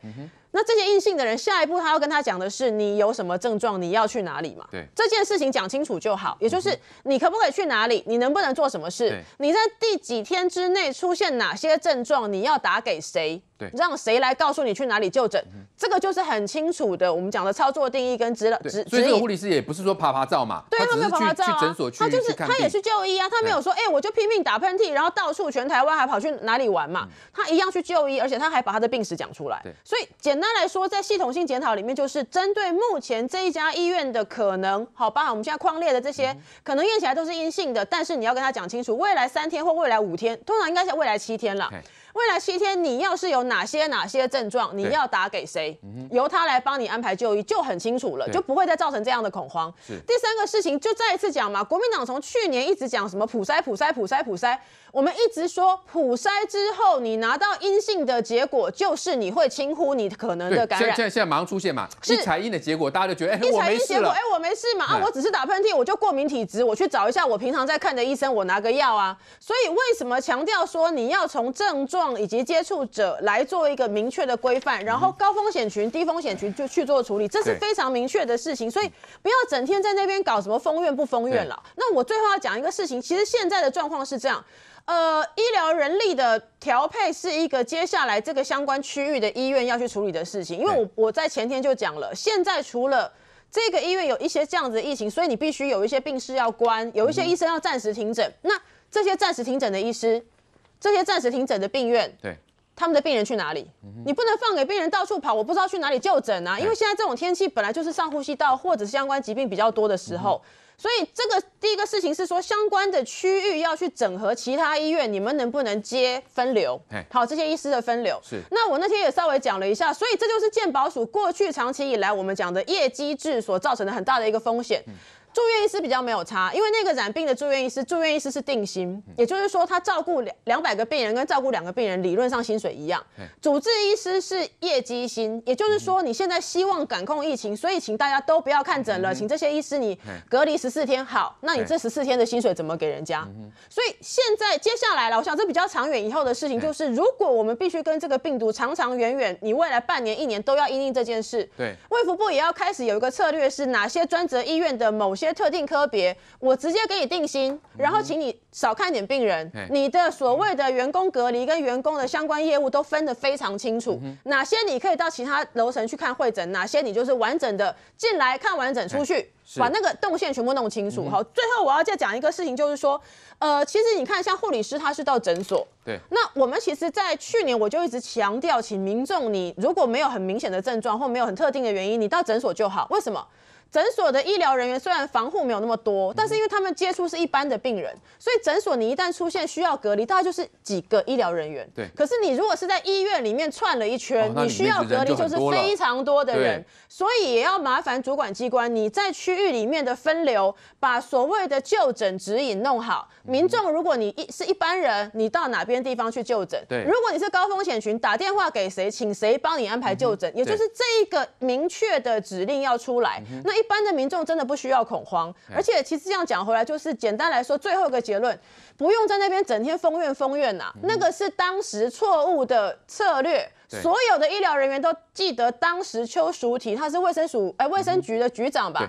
那这些硬性的人，下一步他要跟他讲的是，你有什么症状，你要去哪里嘛？对，这件事情讲清楚就好。也就是你可不可以去哪里，你能不能做什么事，你在第几天之内出现哪些症状，你要打给谁。让谁来告诉你去哪里就诊？这个就是很清楚的。我们讲的操作定义跟指指，所以这个护师也不是说爬爬照嘛，对，他没有爬爬照啊，他就是他也是就医啊，他没有说哎，我就拼命打喷嚏，然后到处全台湾还跑去哪里玩嘛，他一样去就医，而且他还把他的病史讲出来。对，所以简单来说，在系统性检讨里面，就是针对目前这一家医院的可能，好吧？我们现在框列的这些可能验起来都是阴性的，但是你要跟他讲清楚，未来三天或未来五天，通常应该是未来七天了。未来七天，你要是有哪些哪些症状，你要打给谁，由他来帮你安排就医，就很清楚了，就不会再造成这样的恐慌。第三个事情，就再一次讲嘛，国民党从去年一直讲什么普筛普筛普筛普筛。我们一直说普筛之后，你拿到阴性的结果，就是你会轻忽你可能的感染。现在现在马上出现嘛？一彩阴的结果，大家就觉得哎，我没事了。彩果，我没事嘛？啊，我只是打喷嚏，我就过敏体质，我去找一下我平常在看的医生，我拿个药啊。所以为什么强调说你要从症状以及接触者来做一个明确的规范，然后高风险群、低风险群就去做处理，这是非常明确的事情。所以不要整天在那边搞什么封院不封院了。那我最后要讲一个事情，其实现在的状况是这样。呃，医疗人力的调配是一个接下来这个相关区域的医院要去处理的事情，因为我我在前天就讲了，现在除了这个医院有一些这样子的疫情，所以你必须有一些病室要关，有一些医生要暂时停诊。那这些暂时停诊的医师，这些暂时停诊的病院，对，他们的病人去哪里？你不能放给病人到处跑，我不知道去哪里就诊啊。因为现在这种天气本来就是上呼吸道或者是相关疾病比较多的时候。所以这个第一个事情是说，相关的区域要去整合其他医院，你们能不能接分流？好，这些医师的分流。是。那我那天也稍微讲了一下，所以这就是健保署过去长期以来我们讲的业机制所造成的很大的一个风险。住院医师比较没有差，因为那个染病的住院医师，住院医师是定薪，也就是说他照顾两两百个病人跟照顾两个病人理论上薪水一样。主治医师是业绩薪，也就是说你现在希望管控疫情，所以请大家都不要看诊了，请这些医师你隔离十四天，好，那你这十四天的薪水怎么给人家？所以现在接下来了，我想这比较长远以后的事情就是，如果我们必须跟这个病毒长长远远，你未来半年一年都要因应这件事。对，卫福部也要开始有一个策略，是哪些专责医院的某些。些特定科别，我直接给你定薪，然后请你少看点病人。你的所谓的员工隔离跟员工的相关业务都分得非常清楚，哪些你可以到其他楼层去看会诊，哪些你就是完整的进来看完整出去，把那个动线全部弄清楚。好，最后我要再讲一个事情，就是说，呃，其实你看，像护理师他是到诊所，对，那我们其实，在去年我就一直强调，请民众你如果没有很明显的症状或没有很特定的原因，你到诊所就好。为什么？诊所的医疗人员虽然防护没有那么多，但是因为他们接触是一般的病人，所以诊所你一旦出现需要隔离，大概就是几个医疗人员。对。可是你如果是在医院里面串了一圈，你需要隔离就是非常多的人，所以也要麻烦主管机关你在区域里面的分流，把所谓的就诊指引弄好。民众如果你一是一般人，你到哪边地方去就诊？对。如果你是高风险群，打电话给谁，请谁帮你安排就诊，也就是这一个明确的指令要出来。那一。一般的民众真的不需要恐慌，而且其实这样讲回来，就是简单来说，最后一个结论，不用在那边整天封院封院呐，那个是当时错误的策略。所有的医疗人员都记得，当时邱淑婷他是卫生署哎卫生局的局长吧，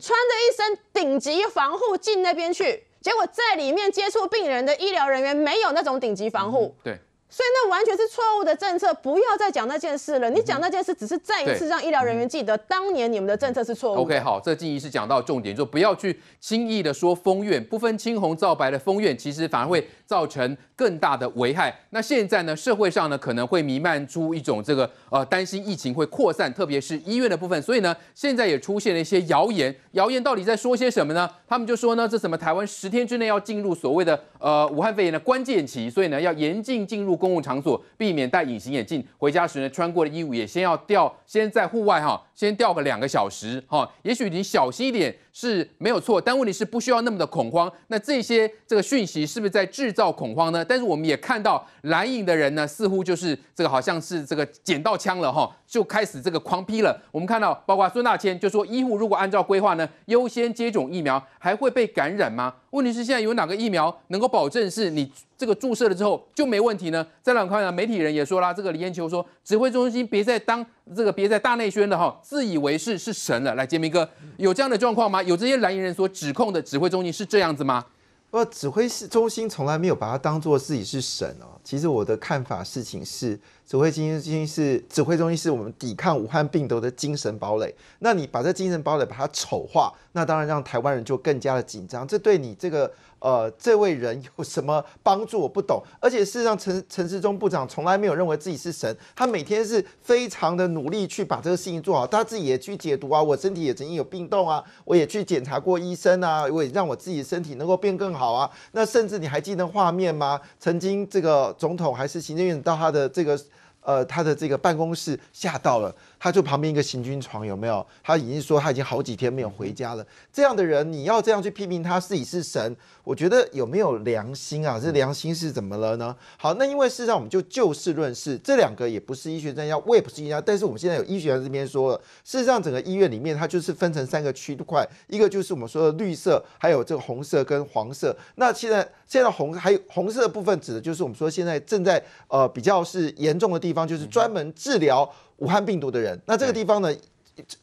穿的一身顶级防护进那边去，结果在里面接触病人的医疗人员没有那种顶级防护。对。所以那完全是错误的政策，不要再讲那件事了。你讲那件事，只是再一次让医疗人员记得当年你们的政策是错误。O.K. 好，这既然是讲到重点，就不要去轻易的说封院，不分青红皂白的封院，其实反而会造成更大的危害。那现在呢，社会上呢可能会弥漫出一种这个呃担心疫情会扩散，特别是医院的部分。所以呢，现在也出现了一些谣言，谣言到底在说些什么呢？他们就说呢，这什么台湾十天之内要进入所谓的呃武汉肺炎的关键期，所以呢要严禁进入。公共场所避免戴隐形眼镜，回家时呢穿过的衣物也先要掉，先在户外哈。先掉个两个小时，哈，也许你小心一点是没有错，但问题是不需要那么的恐慌。那这些这个讯息是不是在制造恐慌呢？但是我们也看到蓝营的人呢，似乎就是这个好像是这个捡到枪了，哈，就开始这个狂批了。我们看到包括孙大千就说，医护如果按照规划呢，优先接种疫苗还会被感染吗？问题是现在有哪个疫苗能够保证是你这个注射了之后就没问题呢？再来看呢，媒体人也说啦，这个李彦秋说，指挥中心别再当这个别再大内宣了，哈。自以为是是神了，来杰明哥，有这样的状况吗？有这些蓝营人所指控的指挥中心是这样子吗？呃，指挥是中心从来没有把它当做自己是神哦。其实我的看法事情是。指挥中心是指挥中心是我们抵抗武汉病毒的精神堡垒。那你把这精神堡垒把它丑化，那当然让台湾人就更加的紧张。这对你这个呃这位人有什么帮助？我不懂。而且事实上，陈陈世忠部长从来没有认为自己是神，他每天是非常的努力去把这个事情做好。他自己也去解读啊，我身体也曾经有病动啊，我也去检查过医生啊，我也让我自己的身体能够变更好啊。那甚至你还记得画面吗？曾经这个总统还是行政院长到他的这个。呃，他的这个办公室吓到了。他就旁边一个行军床，有没有？他已经说他已经好几天没有回家了。这样的人，你要这样去批评他自己是神，我觉得有没有良心啊？这良心是怎么了呢？好，那因为事实上我们就就事论事，这两个也不是医学专家，也不是医生，但是我们现在有医学家这边说了，事实上整个医院里面它就是分成三个区块，一个就是我们说的绿色，还有这个红色跟黄色。那现在现在红还有红色的部分指的就是我们说现在正在呃比较是严重的地方，就是专门治疗。武汉病毒的人，那这个地方呢？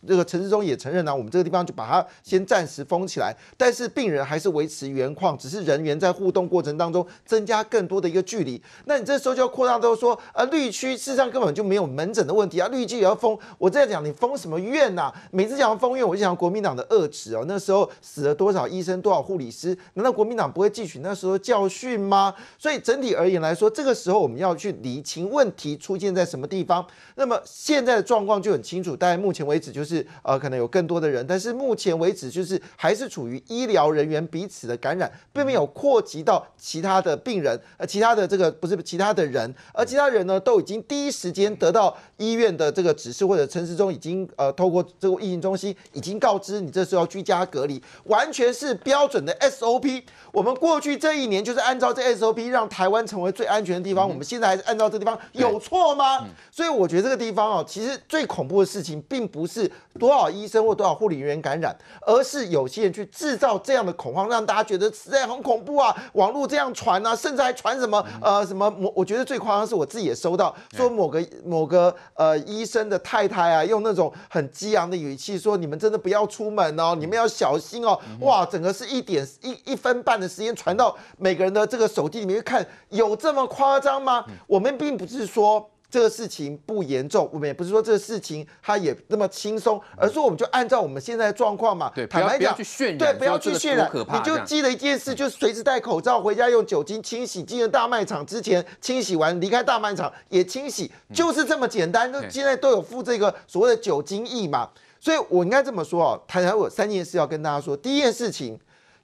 这个陈志忠也承认啊，我们这个地方就把它先暂时封起来，但是病人还是维持原况，只是人员在互动过程当中增加更多的一个距离。那你这时候就要扩大到说，呃，绿区事实上根本就没有门诊的问题啊，绿区也要封。我在讲，你封什么院呐？每次讲封院，我就想国民党的恶耻哦，那时候死了多少医生、多少护理师？难道国民党不会汲取那时候教训吗？所以整体而言来说，这个时候我们要去理清问题出现在什么地方。那么现在的状况就很清楚，大概目前为止。就是呃，可能有更多的人，但是目前为止，就是还是处于医疗人员彼此的感染，并没有扩及到其他的病人，呃，其他的这个不是其他的人，而其他人呢，都已经第一时间得到医院的这个指示，或者城市中已经呃，透过这个疫情中心已经告知你，这是要居家隔离，完全是标准的 SOP。我们过去这一年就是按照这 SOP，让台湾成为最安全的地方。我们现在还是按照这地方，有错吗？所以我觉得这个地方啊，其实最恐怖的事情，并不。是多少医生或多少护理人员感染，而是有些人去制造这样的恐慌，让大家觉得实在很恐怖啊！网络这样传啊，甚至还传什么呃什么？我我觉得最夸张是我自己也收到，说某个某个呃医生的太太啊，用那种很激昂的语气说：“你们真的不要出门哦，你们要小心哦！”哇，整个是一点一一分半的时间传到每个人的这个手机里面，去看有这么夸张吗？我们并不是说。这个事情不严重，我们也不是说这个事情它也那么轻松，而是我们就按照我们现在的状况嘛。对，坦白讲，对，不要去渲染，你就记得一件事，就是随时戴口罩，回家用酒精清洗，进了大卖场之前清洗完，离开大卖场也清洗，就是这么简单。就现在都有付这个所谓的酒精液嘛，所以我应该这么说啊，坦白我三件事要跟大家说。第一件事情，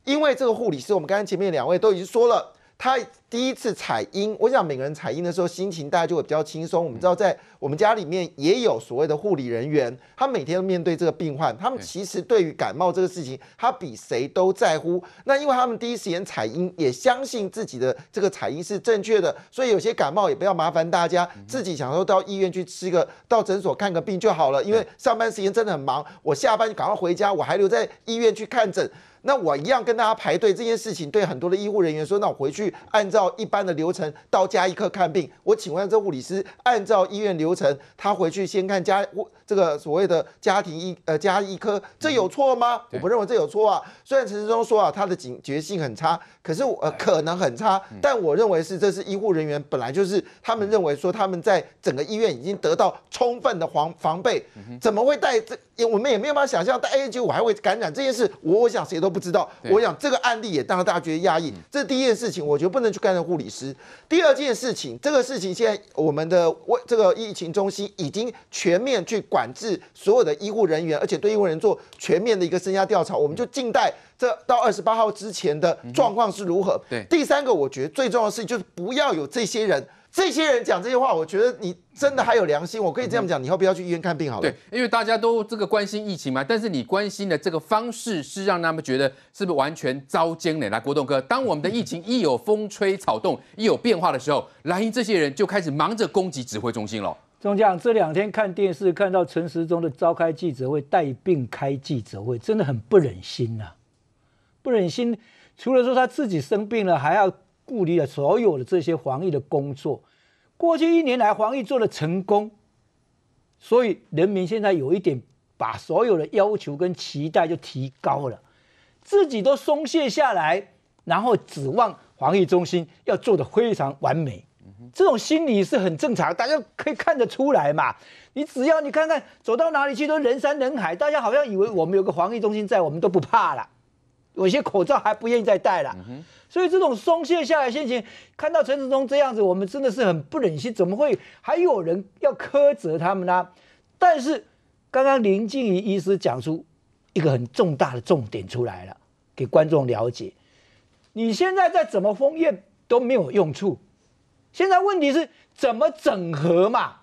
因为这个护理师，我们刚才前面两位都已经说了。他第一次采阴，我想每个人采阴的时候心情大家就会比较轻松。我们知道在我们家里面也有所谓的护理人员，他每天都面对这个病患，他们其实对于感冒这个事情，他比谁都在乎。那因为他们第一时间采阴，也相信自己的这个采阴是正确的，所以有些感冒也不要麻烦大家，自己想说到医院去吃个，到诊所看个病就好了。因为上班时间真的很忙，我下班就赶快回家，我还留在医院去看诊。那我一样跟大家排队这件事情，对很多的医护人员说，那我回去按照一般的流程到加医科看病。我请问这护理师，按照医院流程，他回去先看家这个所谓的家庭医呃加医科，这有错吗？我不认为这有错啊。虽然陈世忠说啊，他的警觉性很差，可是呃可能很差，但我认为是这是医护人员本来就是他们认为说他们在整个医院已经得到充分的防防备，怎么会带这？我们也没有办法想象带 N 九五还会感染这件事。我我想谁都。不知道，我讲这个案例也让大家觉得压抑，这是第一件事情，我觉得不能去干的护理师。第二件事情，这个事情现在我们的为这个疫情中心已经全面去管制所有的医护人员，而且对医护人员做全面的一个生涯调查，我们就静待这到二十八号之前的状况是如何。对，第三个我觉得最重要的事情就是不要有这些人。这些人讲这些话，我觉得你真的还有良心？我可以这样讲，以后不要去医院看病好了。对，因为大家都这个关心疫情嘛，但是你关心的这个方式是让他们觉得是不是完全遭奸呢？来，国栋哥，当我们的疫情一有风吹草动、一有变化的时候，蓝营这些人就开始忙着攻击指挥中心了。中将这两天看电视看到陈时中的召开记者会，带病开记者会，真的很不忍心呐，不忍心。除了说他自己生病了，还要。顾虑了所有的这些防疫的工作，过去一年来防疫做的成功，所以人民现在有一点把所有的要求跟期待就提高了，自己都松懈下来，然后指望防疫中心要做的非常完美，这种心理是很正常，大家可以看得出来嘛。你只要你看看走到哪里去都人山人海，大家好像以为我们有个防疫中心在，我们都不怕了。有些口罩还不愿意再戴了，所以这种松懈下来心情，看到陈时忠这样子，我们真的是很不忍心。怎么会还有人要苛责他们呢？但是刚刚林敬怡医师讲出一个很重大的重点出来了，给观众了解。你现在再怎么封验都没有用处，现在问题是怎么整合嘛？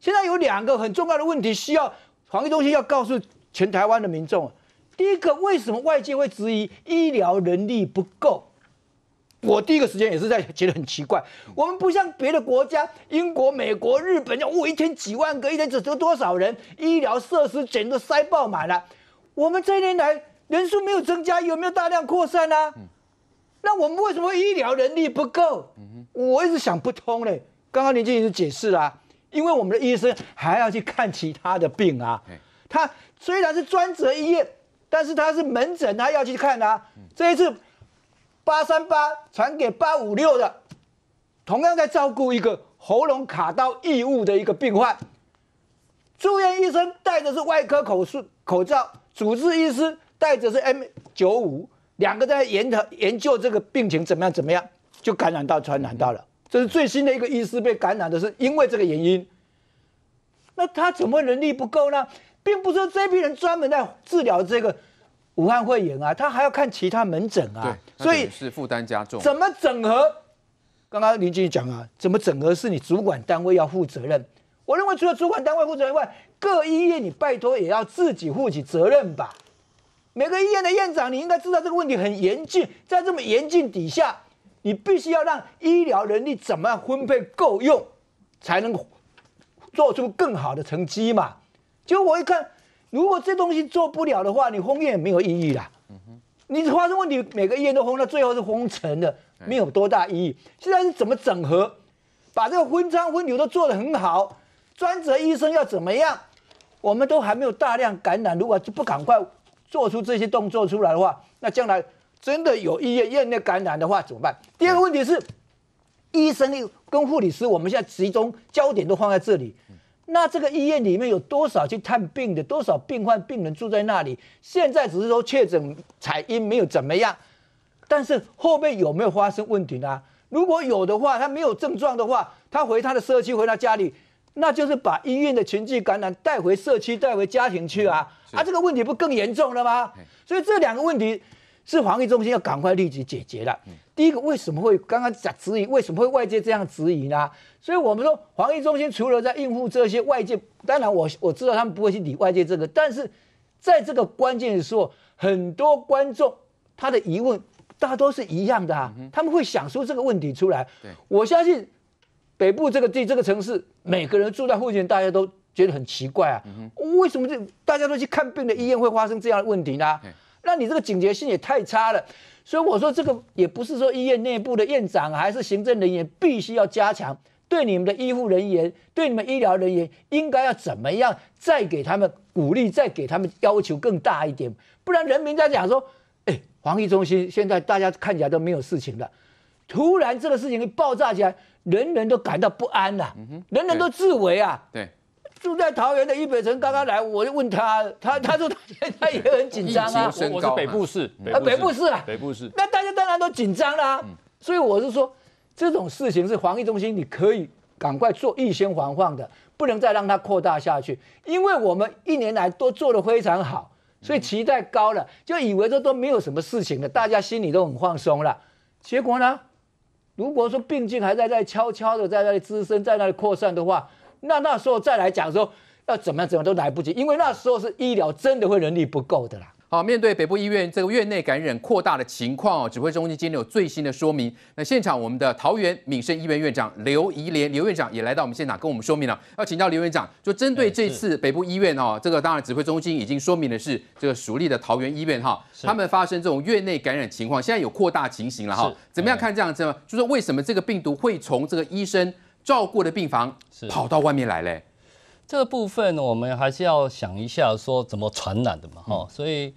现在有两个很重要的问题需要防疫中心要告诉全台湾的民众。第一个，为什么外界会质疑医疗人力不够？我第一个时间也是在觉得很奇怪，我们不像别的国家，英国、美国、日本要我一天几万个，一天只得多少人，医疗设施简直塞爆满了。我们这一年来人数没有增加，有没有大量扩散呢？那我们为什么医疗人力不够？我一直想不通嘞。刚刚林建宜就解释啦，因为我们的医生还要去看其他的病啊。他虽然是专责医院。但是他是门诊，他要去看啊。这一次，八三八传给八五六的，同样在照顾一个喉咙卡到异物的一个病患。住院医生戴的是外科口式口罩，主治医师戴着是 M 九五，两个在研讨研究这个病情怎么样怎么样，就感染到传染到了。这是最新的一个医师被感染的是因为这个原因。那他怎么能力不够呢？并不是说这批人专门在治疗这个武汉肺炎啊，他还要看其他门诊啊，所以是负担加重。怎么整合？刚刚林俊讲啊，怎么整合是你主管单位要负责任。我认为除了主管单位负责以外，各医院你拜托也要自己负起责任吧。每个医院的院长，你应该知道这个问题很严峻，在这么严峻底下，你必须要让医疗人力怎么样分配够用，才能做出更好的成绩嘛。就我一看，如果这东西做不了的话，你封院没有意义啦。你发生问题，每个医院都封，那最后是封城的，没有多大意义。现在是怎么整合，把这个分仓分流都做得很好，专职医生要怎么样？我们都还没有大量感染，如果就不赶快做出这些动作出来的话，那将来真的有医院院内感染的话怎么办？第二个问题是，医生跟护理师，我们现在集中焦点都放在这里。那这个医院里面有多少去探病的？多少病患病人住在那里？现在只是说确诊采阴没有怎么样，但是后面有没有发生问题呢？如果有的话，他没有症状的话，他回他的社区，回到家里，那就是把医院的群聚感染带回社区、带回家庭去啊！啊，这个问题不更严重了吗？所以这两个问题。是防疫中心要赶快立即解决了。第一个，为什么会刚刚讲质疑？为什么会外界这样质疑呢？所以，我们说防疫中心除了在应付这些外界，当然我我知道他们不会去理外界这个，但是在这个关键的时候，很多观众他的疑问大多是一样的啊。他们会想出这个问题出来。我相信北部这个地这个城市，每个人住在附近，大家都觉得很奇怪啊。为什么这大家都去看病的医院会发生这样的问题呢？那你这个警觉性也太差了，所以我说这个也不是说医院内部的院长还是行政人员必须要加强对你们的医护人员，对你们医疗人员应该要怎么样，再给他们鼓励，再给他们要求更大一点，不然人民在讲说，哎，防疫中心现在大家看起来都没有事情了，突然这个事情一爆炸起来，人人都感到不安呐，人人都自危啊，对。住在桃园的易北辰刚刚来，我就问他，他他说 <laughs> 他也很紧张啊。我是北部市，啊北部市啊北部市。那大家当然都紧张啦。所以我是说，这种事情是防疫中心，你可以赶快做预先防范的，不能再让它扩大下去。因为我们一年来都做得非常好，所以期待高了，就以为这都没有什么事情了，大家心里都很放松了。结果呢，如果说病菌还在在悄悄的在那里滋生，在那里扩散的话，那那时候再来讲说要怎么样怎么样都来不及，因为那时候是医疗真的会人力不够的啦。好，面对北部医院这个院内感染扩大的情况，指挥中心今天有最新的说明。那现场我们的桃园敏生医院院长刘怡莲，刘院长也来到我们现场跟我们说明了。要请教刘院长，就针对这次北部医院哦，这个当然指挥中心已经说明的是，这个属地的桃园医院哈，他们发生这种院内感染情况，现在有扩大情形了哈，怎么样看这样子？就是为什么这个病毒会从这个医生？照顾的病房跑到外面来嘞，这个部分我们还是要想一下，说怎么传染的嘛，哈，所以，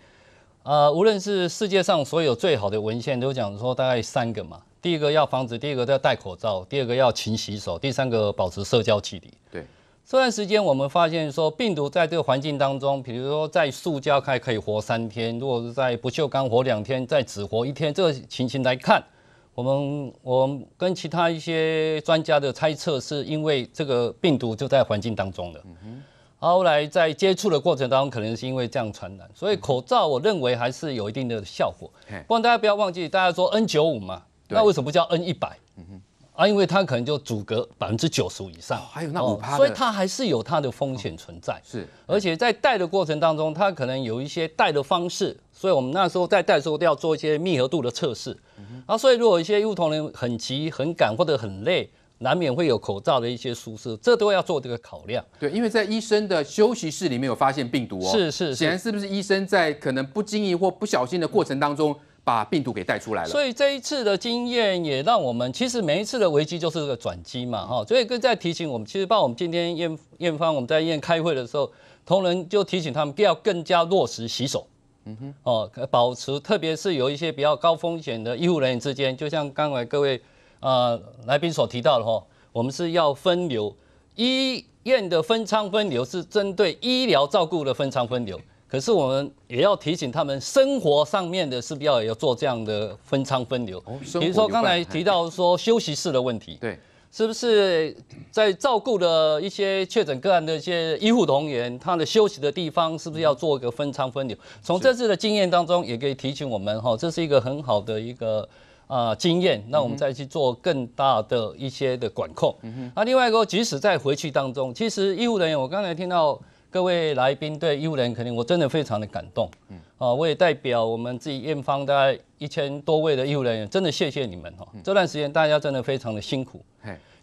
呃，无论是世界上所有最好的文献都讲说大概三个嘛，第一个要防止，第二个要戴口罩，第二个要勤洗手，第三个保持社交距离。对，这段时间我们发现说病毒在这个环境当中，比如说在塑胶开可以活三天，如果是在不锈钢活两天，在纸活一天，这个情形来看。我们我跟其他一些专家的猜测是因为这个病毒就在环境当中的，后来在接触的过程当中，可能是因为这样传染，所以口罩我认为还是有一定的效果。不过大家不要忘记，大家说 N 九五嘛，那为什么不叫 N 一百？啊，因为它可能就阻隔百分之九十五以上，还有那五趴，所以它还是有它的风险存在。是，而且在戴的过程当中，它可能有一些戴的方式，所以我们那时候在戴的时候都要做一些密合度的测试。啊，所以如果一些医童人很急、很赶或者很累，难免会有口罩的一些疏失，这都要做这个考量。对，因为在医生的休息室里面有发现病毒哦，是是，显然是不是医生在可能不经意或不小心的过程当中。把病毒给带出来了，所以这一次的经验也让我们，其实每一次的危机就是个转机嘛，哈，所以更在提醒我们，其实包括我们今天院院方我们在医院开会的时候，同仁就提醒他们要更加落实洗手，嗯哼，哦，保持，特别是有一些比较高风险的医护人员之间，就像刚才各位呃来宾所提到的哈，我们是要分流，医院的分仓分流是针对医疗照顾的分仓分流。可是我们也要提醒他们，生活上面的是不要要做这样的分仓分流。比如说刚才提到说休息室的问题，对，是不是在照顾的一些确诊个案的一些医护人员，他的休息的地方是不是要做一个分仓分流？从这次的经验当中，也可以提醒我们哈，这是一个很好的一个啊经验。那我们再去做更大的一些的管控。啊，另外一个，即使在回去当中，其实医护人员，我刚才听到。各位来宾对医护人员肯定，我真的非常的感动。嗯，啊，我也代表我们自己院方大概一千多位的医护人员，真的谢谢你们哈。这段时间大家真的非常的辛苦，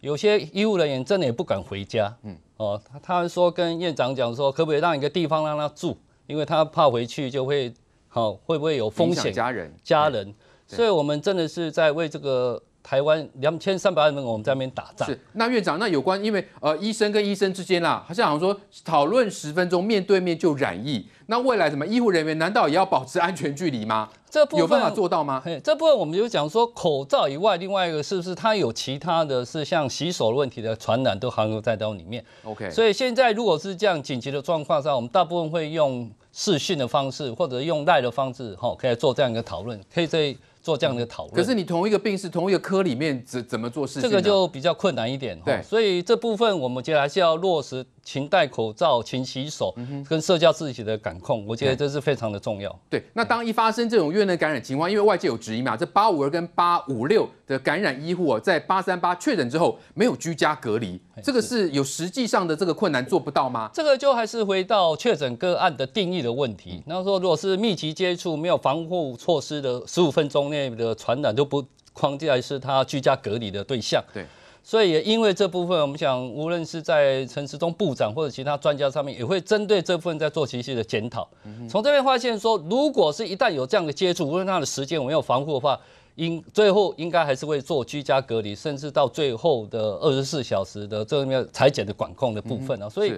有些医务人员真的也不敢回家。嗯，哦，他说跟院长讲说，可不可以让一个地方让他住，因为他怕回去就会好会不会有风险？家人，家人，所以我们真的是在为这个。台湾两千三百万人我们在那边打仗。是，那院长，那有关因为呃医生跟医生之间啦，好像好像说讨论十分钟面对面就染疫，那未来什么医护人员难道也要保持安全距离吗？这部分有办法做到吗？这部分我们就讲说口罩以外，另外一个是不是它有其他的是像洗手问题的传染都含有在到里面。OK，所以现在如果是这样紧急的状况上，我们大部分会用视讯的方式或者用赖的方式哈，可以做这样一个讨论，可以在。做这样的讨论，可是你同一个病是同一个科里面怎怎么做事情？这个就比较困难一点，对，所以这部分我们接得来是要落实。勤戴口罩、勤洗手，跟社交自己的感控，我觉得这是非常的重要。对，那当一发生这种院内感染情况，因为外界有质疑嘛，这八五二跟八五六的感染医护啊，在八三八确诊之后没有居家隔离，这个是有实际上的这个困难做不到吗？这个就还是回到确诊个案的定义的问题。那时如果是密集接触、没有防护措施的十五分钟内的传染，就不框进来是他居家隔离的对象。对。所以也因为这部分，我们想，无论是在陈世忠部长或者其他专家上面，也会针对这部分在做一些的检讨。从这边发现说，如果是一旦有这样的接触，无论他的时间有没有防护的话，应最后应该还是会做居家隔离，甚至到最后的二十四小时的这个裁剪的管控的部分啊。所以，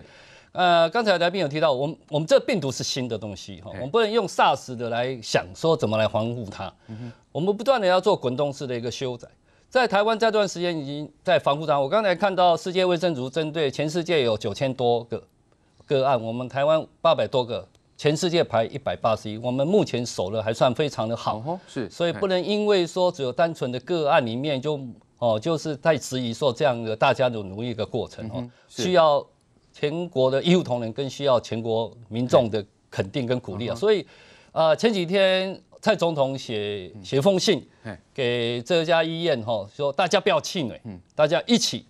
呃，刚才来宾有提到，我们我们这病毒是新的东西哈，我们不能用 SARS 的来想说怎么来防护它。我们不断的要做滚动式的一个修改。在台湾这段时间已经在防护上，我刚才看到世界卫生组织针对全世界有九千多个个案，我们台湾八百多个，全世界排一百八十一，我们目前守的还算非常的好，是，所以不能因为说只有单纯的个案里面就哦，就是在质疑说这样的大家的努力的过程哦，需要全国的医务同仁，更需要全国民众的肯定跟鼓励啊，所以，呃，前几天。蔡总统写写封信给这家医院，哈，说大家不要气馁，嗯，大家一起，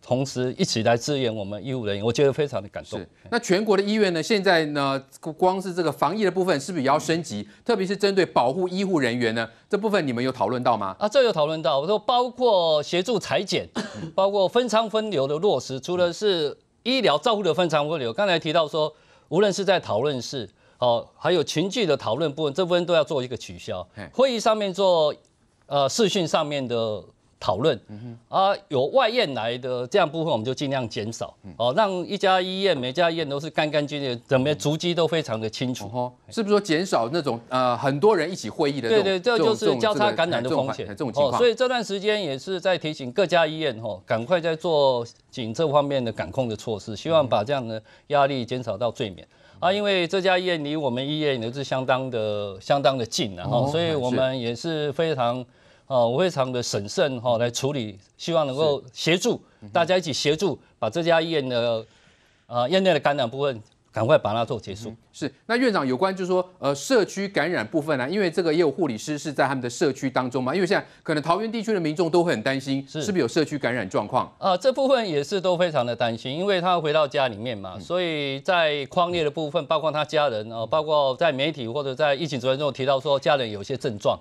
同时一起来支援我们医务人员，我觉得非常的感动。那全国的医院呢，现在呢，光是这个防疫的部分是不是也要升级？特别是针对保护医护人员呢，这部分你们有讨论到吗？啊，这有讨论到，我说包括协助裁剪，包括分仓分流的落实，除了是医疗照顾的分仓分流，刚才提到说，无论是在讨论室。哦，还有群聚的讨论部分，这部分都要做一个取消。会议上面做，呃，视讯上面的讨论，啊，有外宴来的这样部分，我们就尽量减少。哦，让一家医院每家医院都是干干净净，怎么样足迹都非常的清楚。哦，是不是说减少那种呃很多人一起会议的这是交叉感染的风险？所以这段时间也是在提醒各家医院，哦，赶快在做紧这方面的感控的措施，希望把这样的压力减少到最免。啊，因为这家医院离我们医院也是相当的、相当的近了、啊，所以我们也是非常，呃，非常的审慎哈来处理，希望能够协助大家一起协助把这家医院的，呃，院内的感染部分。赶快把它做结束。是，那院长有关就是说，呃，社区感染部分呢，因为这个也有护理师是在他们的社区当中嘛，因为现在可能桃园地区的民众都会很担心，是是不是有社区感染状况？啊，这部分也是都非常的担心，因为他回到家里面嘛，所以在框列的部分，包括他家人呃，包括在媒体或者在疫情主任中提到说家人有些症状，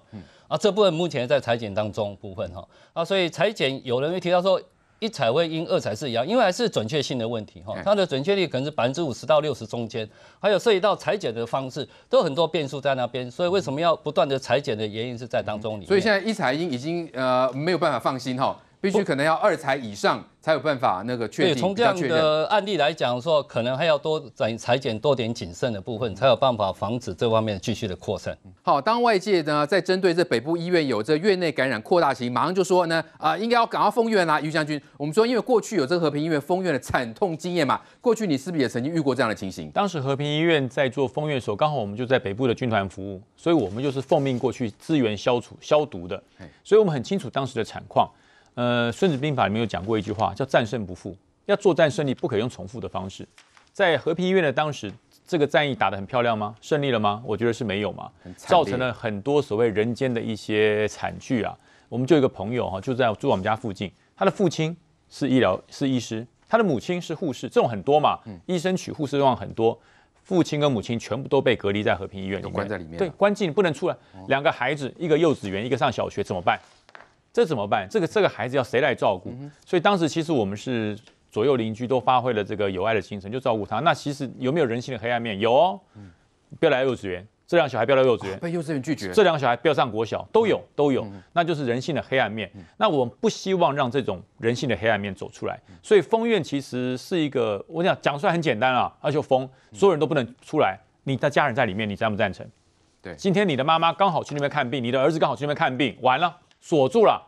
啊，这部分目前在裁剪当中部分哈，啊，所以裁剪有人会提到说。一彩微阴，二彩是一因为还是准确性的问题哈，它的准确率可能是百分之五十到六十中间，还有涉及到裁剪的方式，都很多变数在那边，所以为什么要不断的裁剪的原因是在当中里。所以现在一已音已经呃没有办法放心哈。必须可能要二裁以上才有办法那个确定。对，从这样的案例来讲，说可能还要多裁裁剪多点谨慎的部分，才有办法防止这方面继续的扩散。好，当外界呢在针对这北部医院有这院内感染扩大型，马上就说呢啊，应该要赶快封院啦，于将军。我们说，因为过去有这和平医院封院的惨痛经验嘛，过去你是不是也曾经遇过这样的情形？当时和平医院在做封院的时候，刚好我们就在北部的军团服务，所以我们就是奉命过去支援消除消毒的，所以我们很清楚当时的惨况。呃，《孙子兵法》里面有讲过一句话，叫“战胜不复”，要作战胜利，不可用重复的方式。在和平医院的当时，这个战役打得很漂亮吗？胜利了吗？我觉得是没有嘛，造成了很多所谓人间的一些惨剧啊。我们就有个朋友哈，就在住我们家附近，他的父亲是医疗是医师，他的母亲是护士，这种很多嘛，医生娶护士这了很多。父亲跟母亲全部都被隔离在和平医院里面，对，关禁不能出来。两个孩子，一个幼稚园，一个上小学，怎么办？这怎么办？这个这个孩子要谁来照顾？所以当时其实我们是左右邻居都发挥了这个友爱的精神，就照顾他。那其实有没有人性的黑暗面？有哦。不要来幼稚园，这两个小孩不要来幼稚园，被幼稚园拒绝。这两个小孩不要上国小，都有都有，那就是人性的黑暗面。那我们不希望让这种人性的黑暗面走出来。所以封院其实是一个，我想讲出来很简单啊，而且封，所有人都不能出来。你的家人在里面，你赞不赞成？对。今天你的妈妈刚好去那边看病，你的儿子刚好去那边看病，完了。锁住了，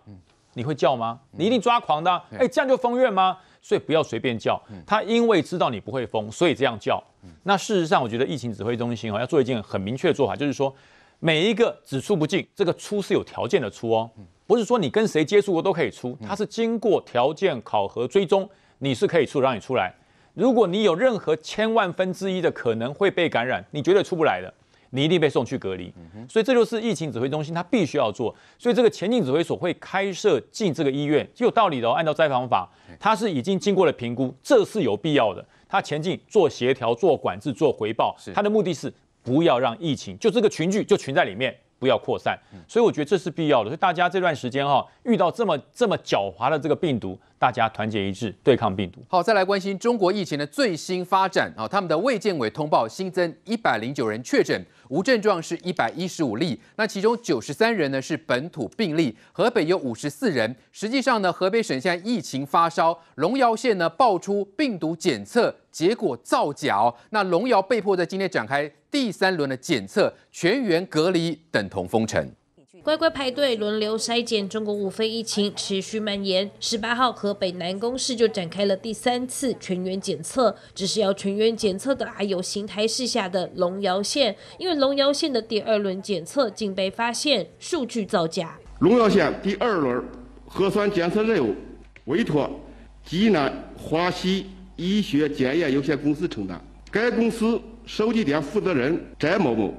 你会叫吗？你一定抓狂的。哎，这样就封院吗？所以不要随便叫。他因为知道你不会封，所以这样叫。那事实上，我觉得疫情指挥中心哦，要做一件很明确的做法，就是说，每一个只出不进，这个出是有条件的出哦，不是说你跟谁接触过都可以出，他是经过条件考核追踪，你是可以出，让你出来。如果你有任何千万分之一的可能会被感染，你绝对出不来的。你一定被送去隔离，所以这就是疫情指挥中心他必须要做。所以这个前进指挥所会开设进这个医院，就有道理的哦。按照《灾防法》，他是已经经过了评估，这是有必要的。他前进做协调、做管制、做回报，他的目的是不要让疫情就这个群聚就群在里面，不要扩散。所以我觉得这是必要的。所以大家这段时间哈，遇到这么这么狡猾的这个病毒，大家团结一致对抗病毒。好，再来关心中国疫情的最新发展啊！他们的卫健委通报新增一百零九人确诊。无症状是一百一十五例，那其中九十三人呢是本土病例，河北有五十四人。实际上呢，河北省现在疫情发烧，隆尧县呢爆出病毒检测结果造假，那隆尧被迫在今天展开第三轮的检测，全员隔离等同封城。乖乖排队，轮流筛检。中国五肺疫情持续蔓延。十八号，河北南宫市就展开了第三次全员检测。只是要全员检测的，还有邢台市下的隆尧县，因为隆尧县的第二轮检测竟被发现数据造假。隆尧县第二轮核酸检测任务委托济南华西医学检验有限公司承担。该公司收集点负责人翟某某，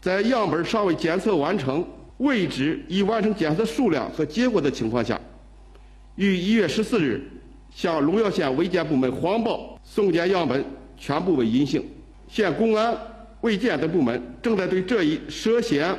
在样本尚未检测完成。未知已完成检测数量和结果的情况下，于一月十四日向龙耀县卫健部门谎报送检样本全部为阴性。县公安、卫健等部门正在对这一涉嫌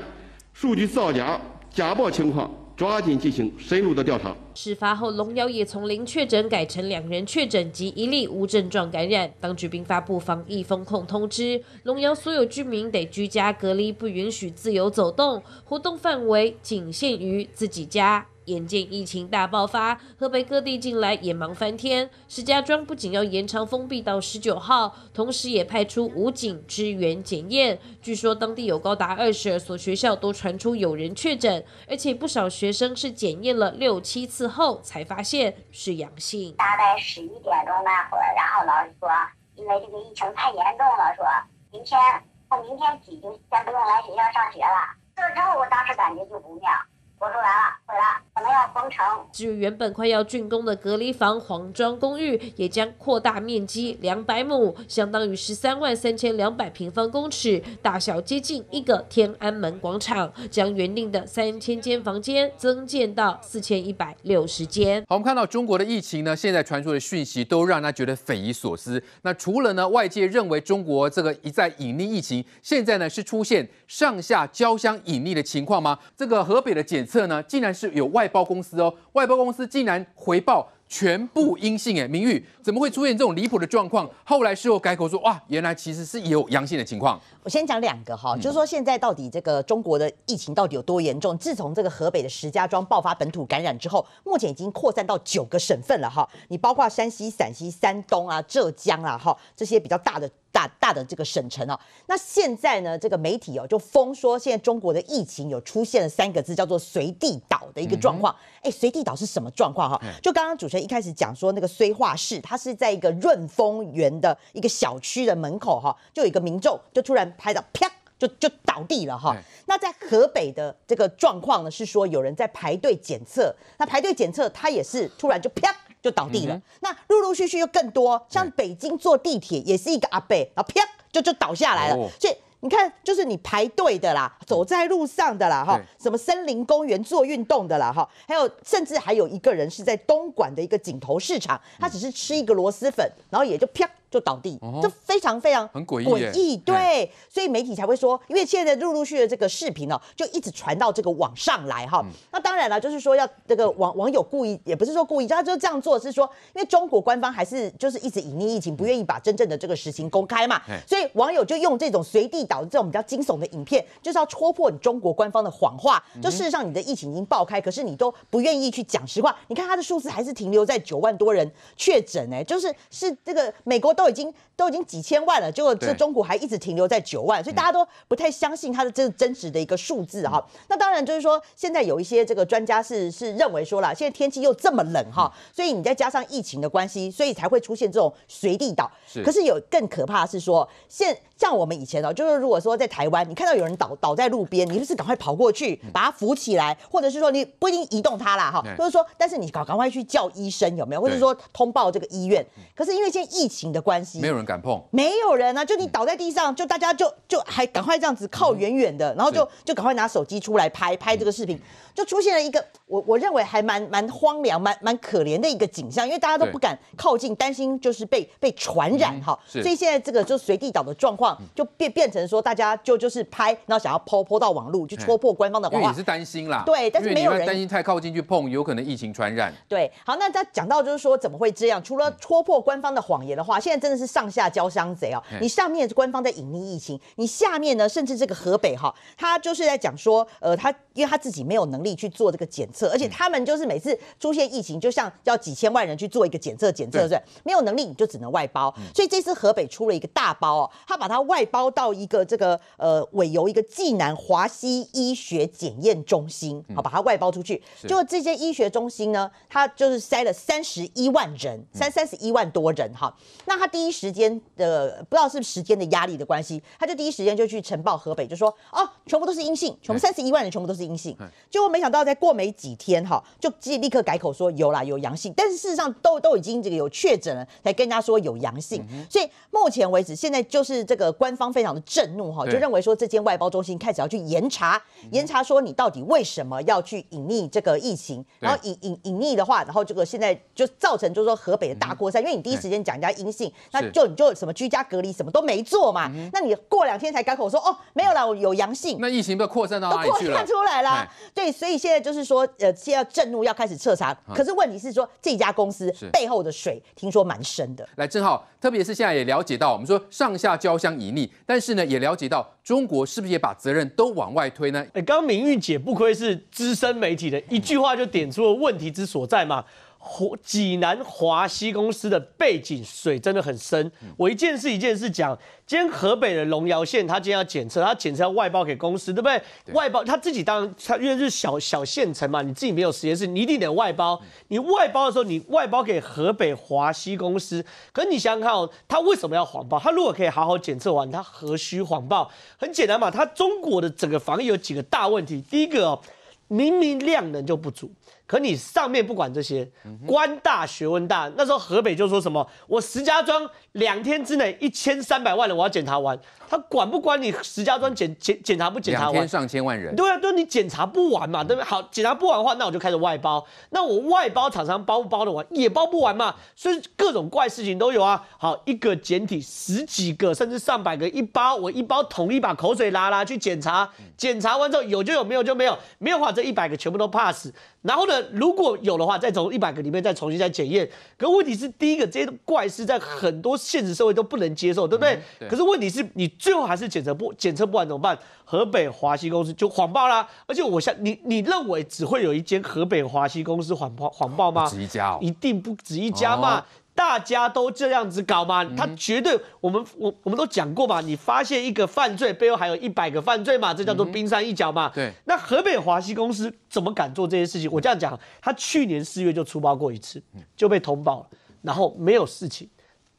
数据造假、假报情况。抓紧进行深入的调查。事发后，龙腰也从零确诊改成两人确诊及一例无症状感染。当局并发布防疫风控通知，龙腰所有居民得居家隔离，不允许自由走动，活动范围仅限于自己家。眼见疫情大爆发，河北各地近来也忙翻天。石家庄不仅要延长封闭到十九号，同时也派出武警支援检验。据说当地有高达二十二所学校都传出有人确诊，而且不少学生是检验了六七次后才发现是阳性。大概十一点钟那会儿，然后老师说，因为这个疫情太严重了，说明天他明天起就先不用来学校上学了。这之后，我当时感觉就不妙。我都来了，回来可能要封城。至于原本快要竣工的隔离房黄庄公寓，也将扩大面积两百亩，相当于十三万三千两百平方公尺，大小接近一个天安门广场，将原定的三千间房间增建到四千一百六十间。好，我们看到中国的疫情呢，现在传出的讯息都让他觉得匪夷所思。那除了呢，外界认为中国这个一再隐匿疫情，现在呢是出现上下交相隐匿的情况吗？这个河北的检测呢，竟然是有外包公司哦，外包公司竟然回报全部阴性哎，名誉怎么会出现这种离谱的状况？后来事后改口说，哇，原来其实是有阳性的情况。我先讲两个哈，就是说现在到底这个中国的疫情到底有多严重？自从这个河北的石家庄爆发本土感染之后，目前已经扩散到九个省份了哈，你包括山西、陕西、山东啊、浙江啊哈这些比较大的。大大的这个省城哦，那现在呢，这个媒体哦就封说，现在中国的疫情有出现了三个字，叫做随地倒的一个状况。哎，随地倒是什么状况哈？就刚刚主持人一开始讲说，那个绥化市，它是在一个润丰园的一个小区的门口哈，就有一个民众就突然拍到啪，就就倒地了哈。那在河北的这个状况呢，是说有人在排队检测，那排队检测他也是突然就啪。就倒地了，那陆陆续续又更多，像北京坐地铁也是一个阿贝，然后啪就就倒下来了。所以你看，就是你排队的啦，走在路上的啦，哈，什么森林公园做运动的啦，哈，还有甚至还有一个人是在东莞的一个井头市场，他只是吃一个螺蛳粉，然后也就啪。就倒地，这非常非常很诡异，诡异对，所以媒体才会说，因为现在陆陆续的这个视频呢，就一直传到这个网上来哈。那当然了，就是说要这个网网友故意，也不是说故意，他就这样做是说，因为中国官方还是就是一直隐匿疫情，不愿意把真正的这个实情公开嘛。所以网友就用这种随地倒这种比较惊悚的影片，就是要戳破你中国官方的谎话。就事实上你的疫情已经爆开，可是你都不愿意去讲实话。你看他的数字还是停留在九万多人确诊，哎，就是是这个美国都。都已经都已经几千万了，结果这中股还一直停留在九万，所以大家都不太相信它的这真实的一个数字哈。那当然就是说，现在有一些这个专家是是认为说了，现在天气又这么冷哈，所以你再加上疫情的关系，所以才会出现这种随地倒。可是有更可怕的是说现。像我们以前哦，就是如果说在台湾，你看到有人倒倒在路边，你就是赶快跑过去把他扶起来，或者是说你不一定移动他啦，哈，就是说，但是你赶赶快去叫医生有没有，或者说通报这个医院。可是因为现在疫情的关系，没有人敢碰，没有人啊，就你倒在地上，就大家就就还赶快这样子靠远远的，然后就就赶快拿手机出来拍拍这个视频，就出现了一个我我认为还蛮蛮荒凉、蛮蛮可怜的一个景象，因为大家都不敢靠近，担心就是被被传染哈，所以现在这个就随地倒的状况。就变变成说，大家就就是拍，然后想要抛抛到网络，就戳破官方的。谎言。你是担心啦，对，但是没有人担心太靠近去碰，有可能疫情传染。对，好，那再讲到就是说，怎么会这样？除了戳破官方的谎言的话，现在真的是上下交相贼哦。你上面是官方在隐匿疫情，你下面呢，甚至这个河北哈，他就是在讲说，呃，他因为他自己没有能力去做这个检测，而且他们就是每次出现疫情，就像要几千万人去做一个检测，检测是，没有能力，你就只能外包。所以这次河北出了一个大包哦，他把他。他外包到一个这个呃委由一个济南华西医学检验中心，好把它外包出去。就这些医学中心呢，他就是筛了三十一万人，三三十一万多人哈。那他第一时间的不知道是时间的压力的关系，他就第一时间就去呈报河北就说啊，全部都是阴性，全部三十一万人全部都是阴性。结果没想到在过没几天哈，就即立刻改口说有啦有阳性，但是事实上都都已经这个有确诊了才跟人家说有阳性。所以目前为止现在就是这个。呃，官方非常的震怒哈，就认为说这间外包中心开始要去严查，严查说你到底为什么要去隐匿这个疫情，然后隐隐隐匿的话，然后这个现在就造成就是说河北的大扩散，因为你第一时间讲人家阴性，那就你就什么居家隔离什么都没做嘛，那你过两天才改口说哦没有了，我有阳性，那疫情被扩散到都扩散看出来了，对，所以现在就是说呃，现在震怒要开始彻查，可是问题是说这家公司背后的水听说蛮深的，来，正好特别是现在也了解到，我们说上下交相。盈利，但是呢，也了解到中国是不是也把责任都往外推呢？哎，刚明玉姐不愧是资深媒体的一句话就点出了问题之所在嘛。湖，济南华西公司的背景水真的很深，我一件事一件事讲。今天河北的隆尧县，他今天要检测，他检测要外包给公司，对不对？外包他自己当然，他因为是小小县城嘛，你自己没有实验室，你一定得外包。你外包的时候，你外包给河北华西公司，可是你想想看哦，他为什么要谎报？他如果可以好好检测完，他何须谎报？很简单嘛，他中国的整个防疫有几个大问题，第一个哦，明明量能就不足。可你上面不管这些，官大学问大。那时候河北就说什么，我石家庄两天之内一千三百万人我要检查完，他管不管你石家庄检检检查不检查完？两天上千万人。对啊，对，你检查不完嘛，对不对？好，检查不完的话，那我就开始外包。那我外包厂商包不包的完？也包不完嘛。所以各种怪事情都有啊。好，一个简体十几个甚至上百个一包，我一包统一把口水拉拉去检查，检查完之后有就有，没有就没有，没有的话这一百个全部都 pass。然后呢？如果有的话，再从一百个里面再重新再检验。可问题是，第一个这些怪事在很多现实社会都不能接受，对不对？可是问题是，你最后还是检测不检测不完怎么办？河北华西公司就谎报啦。而且我想，你你认为只会有一间河北华西公司谎报谎报吗？一家哦，一定不止一家嘛。大家都这样子搞嘛，他绝对我们我我们都讲过嘛，你发现一个犯罪背后还有一百个犯罪嘛，这叫做冰山一角嘛。对，那河北华西公司怎么敢做这些事情？我这样讲，他去年四月就出包过一次，就被通报了，然后没有事情。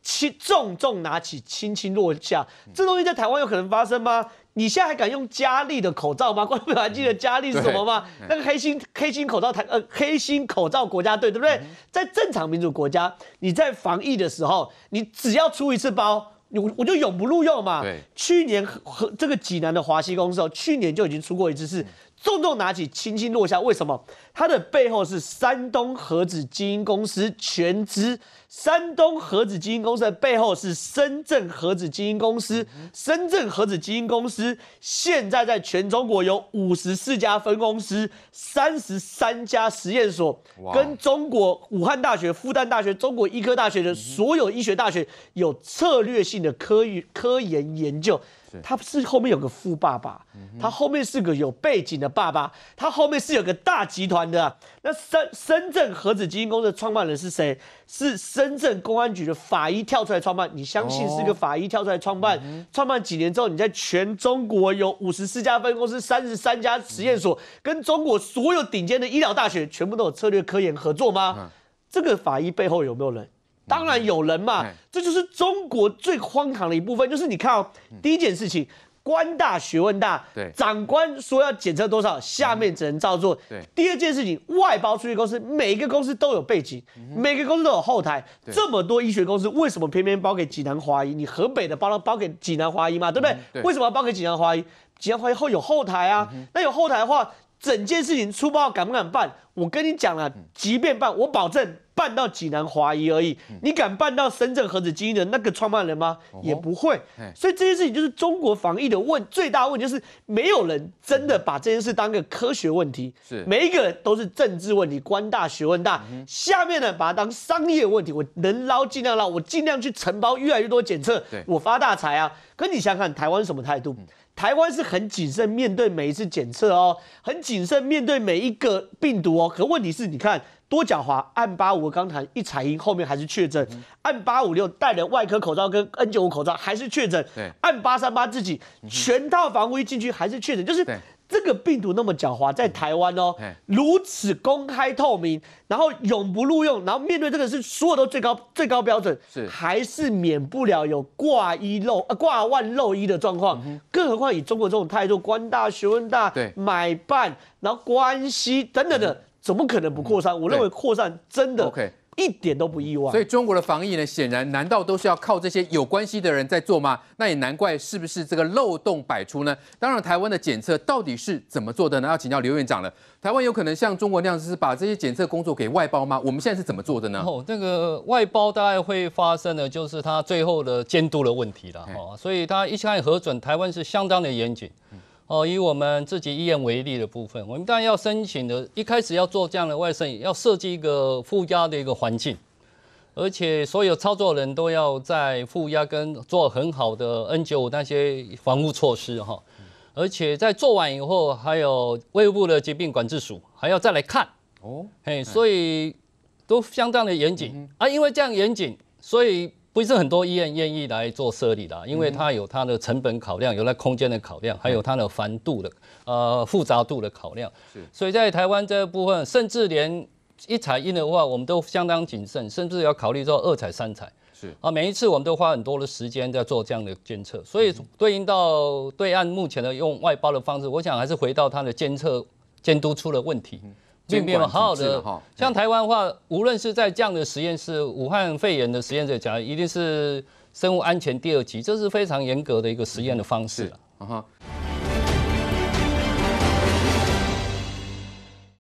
轻重重拿起，轻轻落下，这东西在台湾有可能发生吗？你现在还敢用佳丽的口罩吗？<laughs> 观众还记得佳丽是什么吗？那个黑心黑心口罩台呃黑心口罩国家队对不对？在正常民主国家，你在防疫的时候，你只要出一次包，我我就永不录用嘛。去年和这个济南的华西公司，去年就已经出过一次事。重重拿起，轻轻落下。为什么？它的背后是山东盒子基因公司全资。山东盒子基因公司的背后是深圳盒子基因公司。深圳盒子基因公司现在在全中国有五十四家分公司，三十三家实验所，跟中国武汉大学、复旦大学、中国医科大学的所有医学大学有策略性的科研科研研究。他是后面有个富爸爸，他后面是个有背景的爸爸，他后面是有个大集团的。那深深圳盒子基金公司的创办人是谁？是深圳公安局的法医跳出来创办？你相信是个法医跳出来创办？创办几年之后，你在全中国有五十四家分公司、三十三家实验所，跟中国所有顶尖的医疗大学全部都有策略科研合作吗？这个法医背后有没有人？当然有人嘛，这就是中国最荒唐的一部分，就是你看哦，第一件事情，官大学问大，对，长官说要检测多少，下面只能照做，对。第二件事情，外包出去公司，每一个公司都有背景，每个公司都有后台，这么多医学公司，为什么偏偏包给济南华医？你河北的包了，包给济南华医嘛，对不对？为什么要包给济南华医？济南华医后有后台啊，那有后台的话，整件事情出暴敢不敢办？我跟你讲了，即便办，我保证。办到济南华谊而已，你敢办到深圳盒子基因的那个创办人吗？也不会。所以这件事情就是中国防疫的问最大问题，就是没有人真的把这件事当个科学问题，是每一个人都是政治问题，官大学问大。下面呢，把它当商业问题，我能捞尽量捞，我尽量去承包越来越多检测，我发大财啊！可你想想台湾什么态度？台湾是很谨慎面对每一次检测哦，很谨慎面对每一个病毒哦。可问题是你看。多狡猾！按八五刚谈一彩阴，后面还是确诊；按八五六戴了外科口罩跟 n 九五口罩，还是确诊；按八三八自己全套防护衣进去，还是确诊。就是这个病毒那么狡猾，在台湾哦，如此公开透明，然后永不录用，然后面对这个是所有都最高最高标准，是还是免不了有挂一漏呃挂万漏一的状况。更何况以中国这种态度，官大学问大，买办然后关系等等的。怎么可能不扩散？我认为扩散真的，OK，一点都不意外。所以中国的防疫呢，显然难道都是要靠这些有关系的人在做吗？那也难怪，是不是这个漏洞百出呢？当然，台湾的检测到底是怎么做的呢？要请教刘院长了。台湾有可能像中国那样是把这些检测工作给外包吗？我们现在是怎么做的呢？哦，这个外包大概会发生的就是他最后的监督的问题了哈，所以他一始核准，台湾是相当的严谨。哦，以我们自己医院为例的部分，我们当然要申请的，一开始要做这样的外渗，要设计一个负压的一个环境，而且所有操作人都要在负压跟做很好的 N 九五那些防护措施哈，而且在做完以后，还有卫部的疾病管制署还要再来看哦，嘿，所以都相当的严谨啊，因为这样严谨，所以。不是很多医院愿意来做设立的，因为它有它的成本考量，有它空间的考量，还有它的繁度的呃复杂度的考量。是，所以在台湾这部分，甚至连一采印的话，我们都相当谨慎，甚至要考虑做二采三采。是啊，每一次我们都花很多的时间在做这样的监测，所以对应到对岸目前的用外包的方式，我想还是回到它的监测监督出了问题。并没有好好的像台湾话，无论是在这样的实验室，武汉肺炎的实验者讲，一定是生物安全第二级，这是非常严格的一个实验的方式。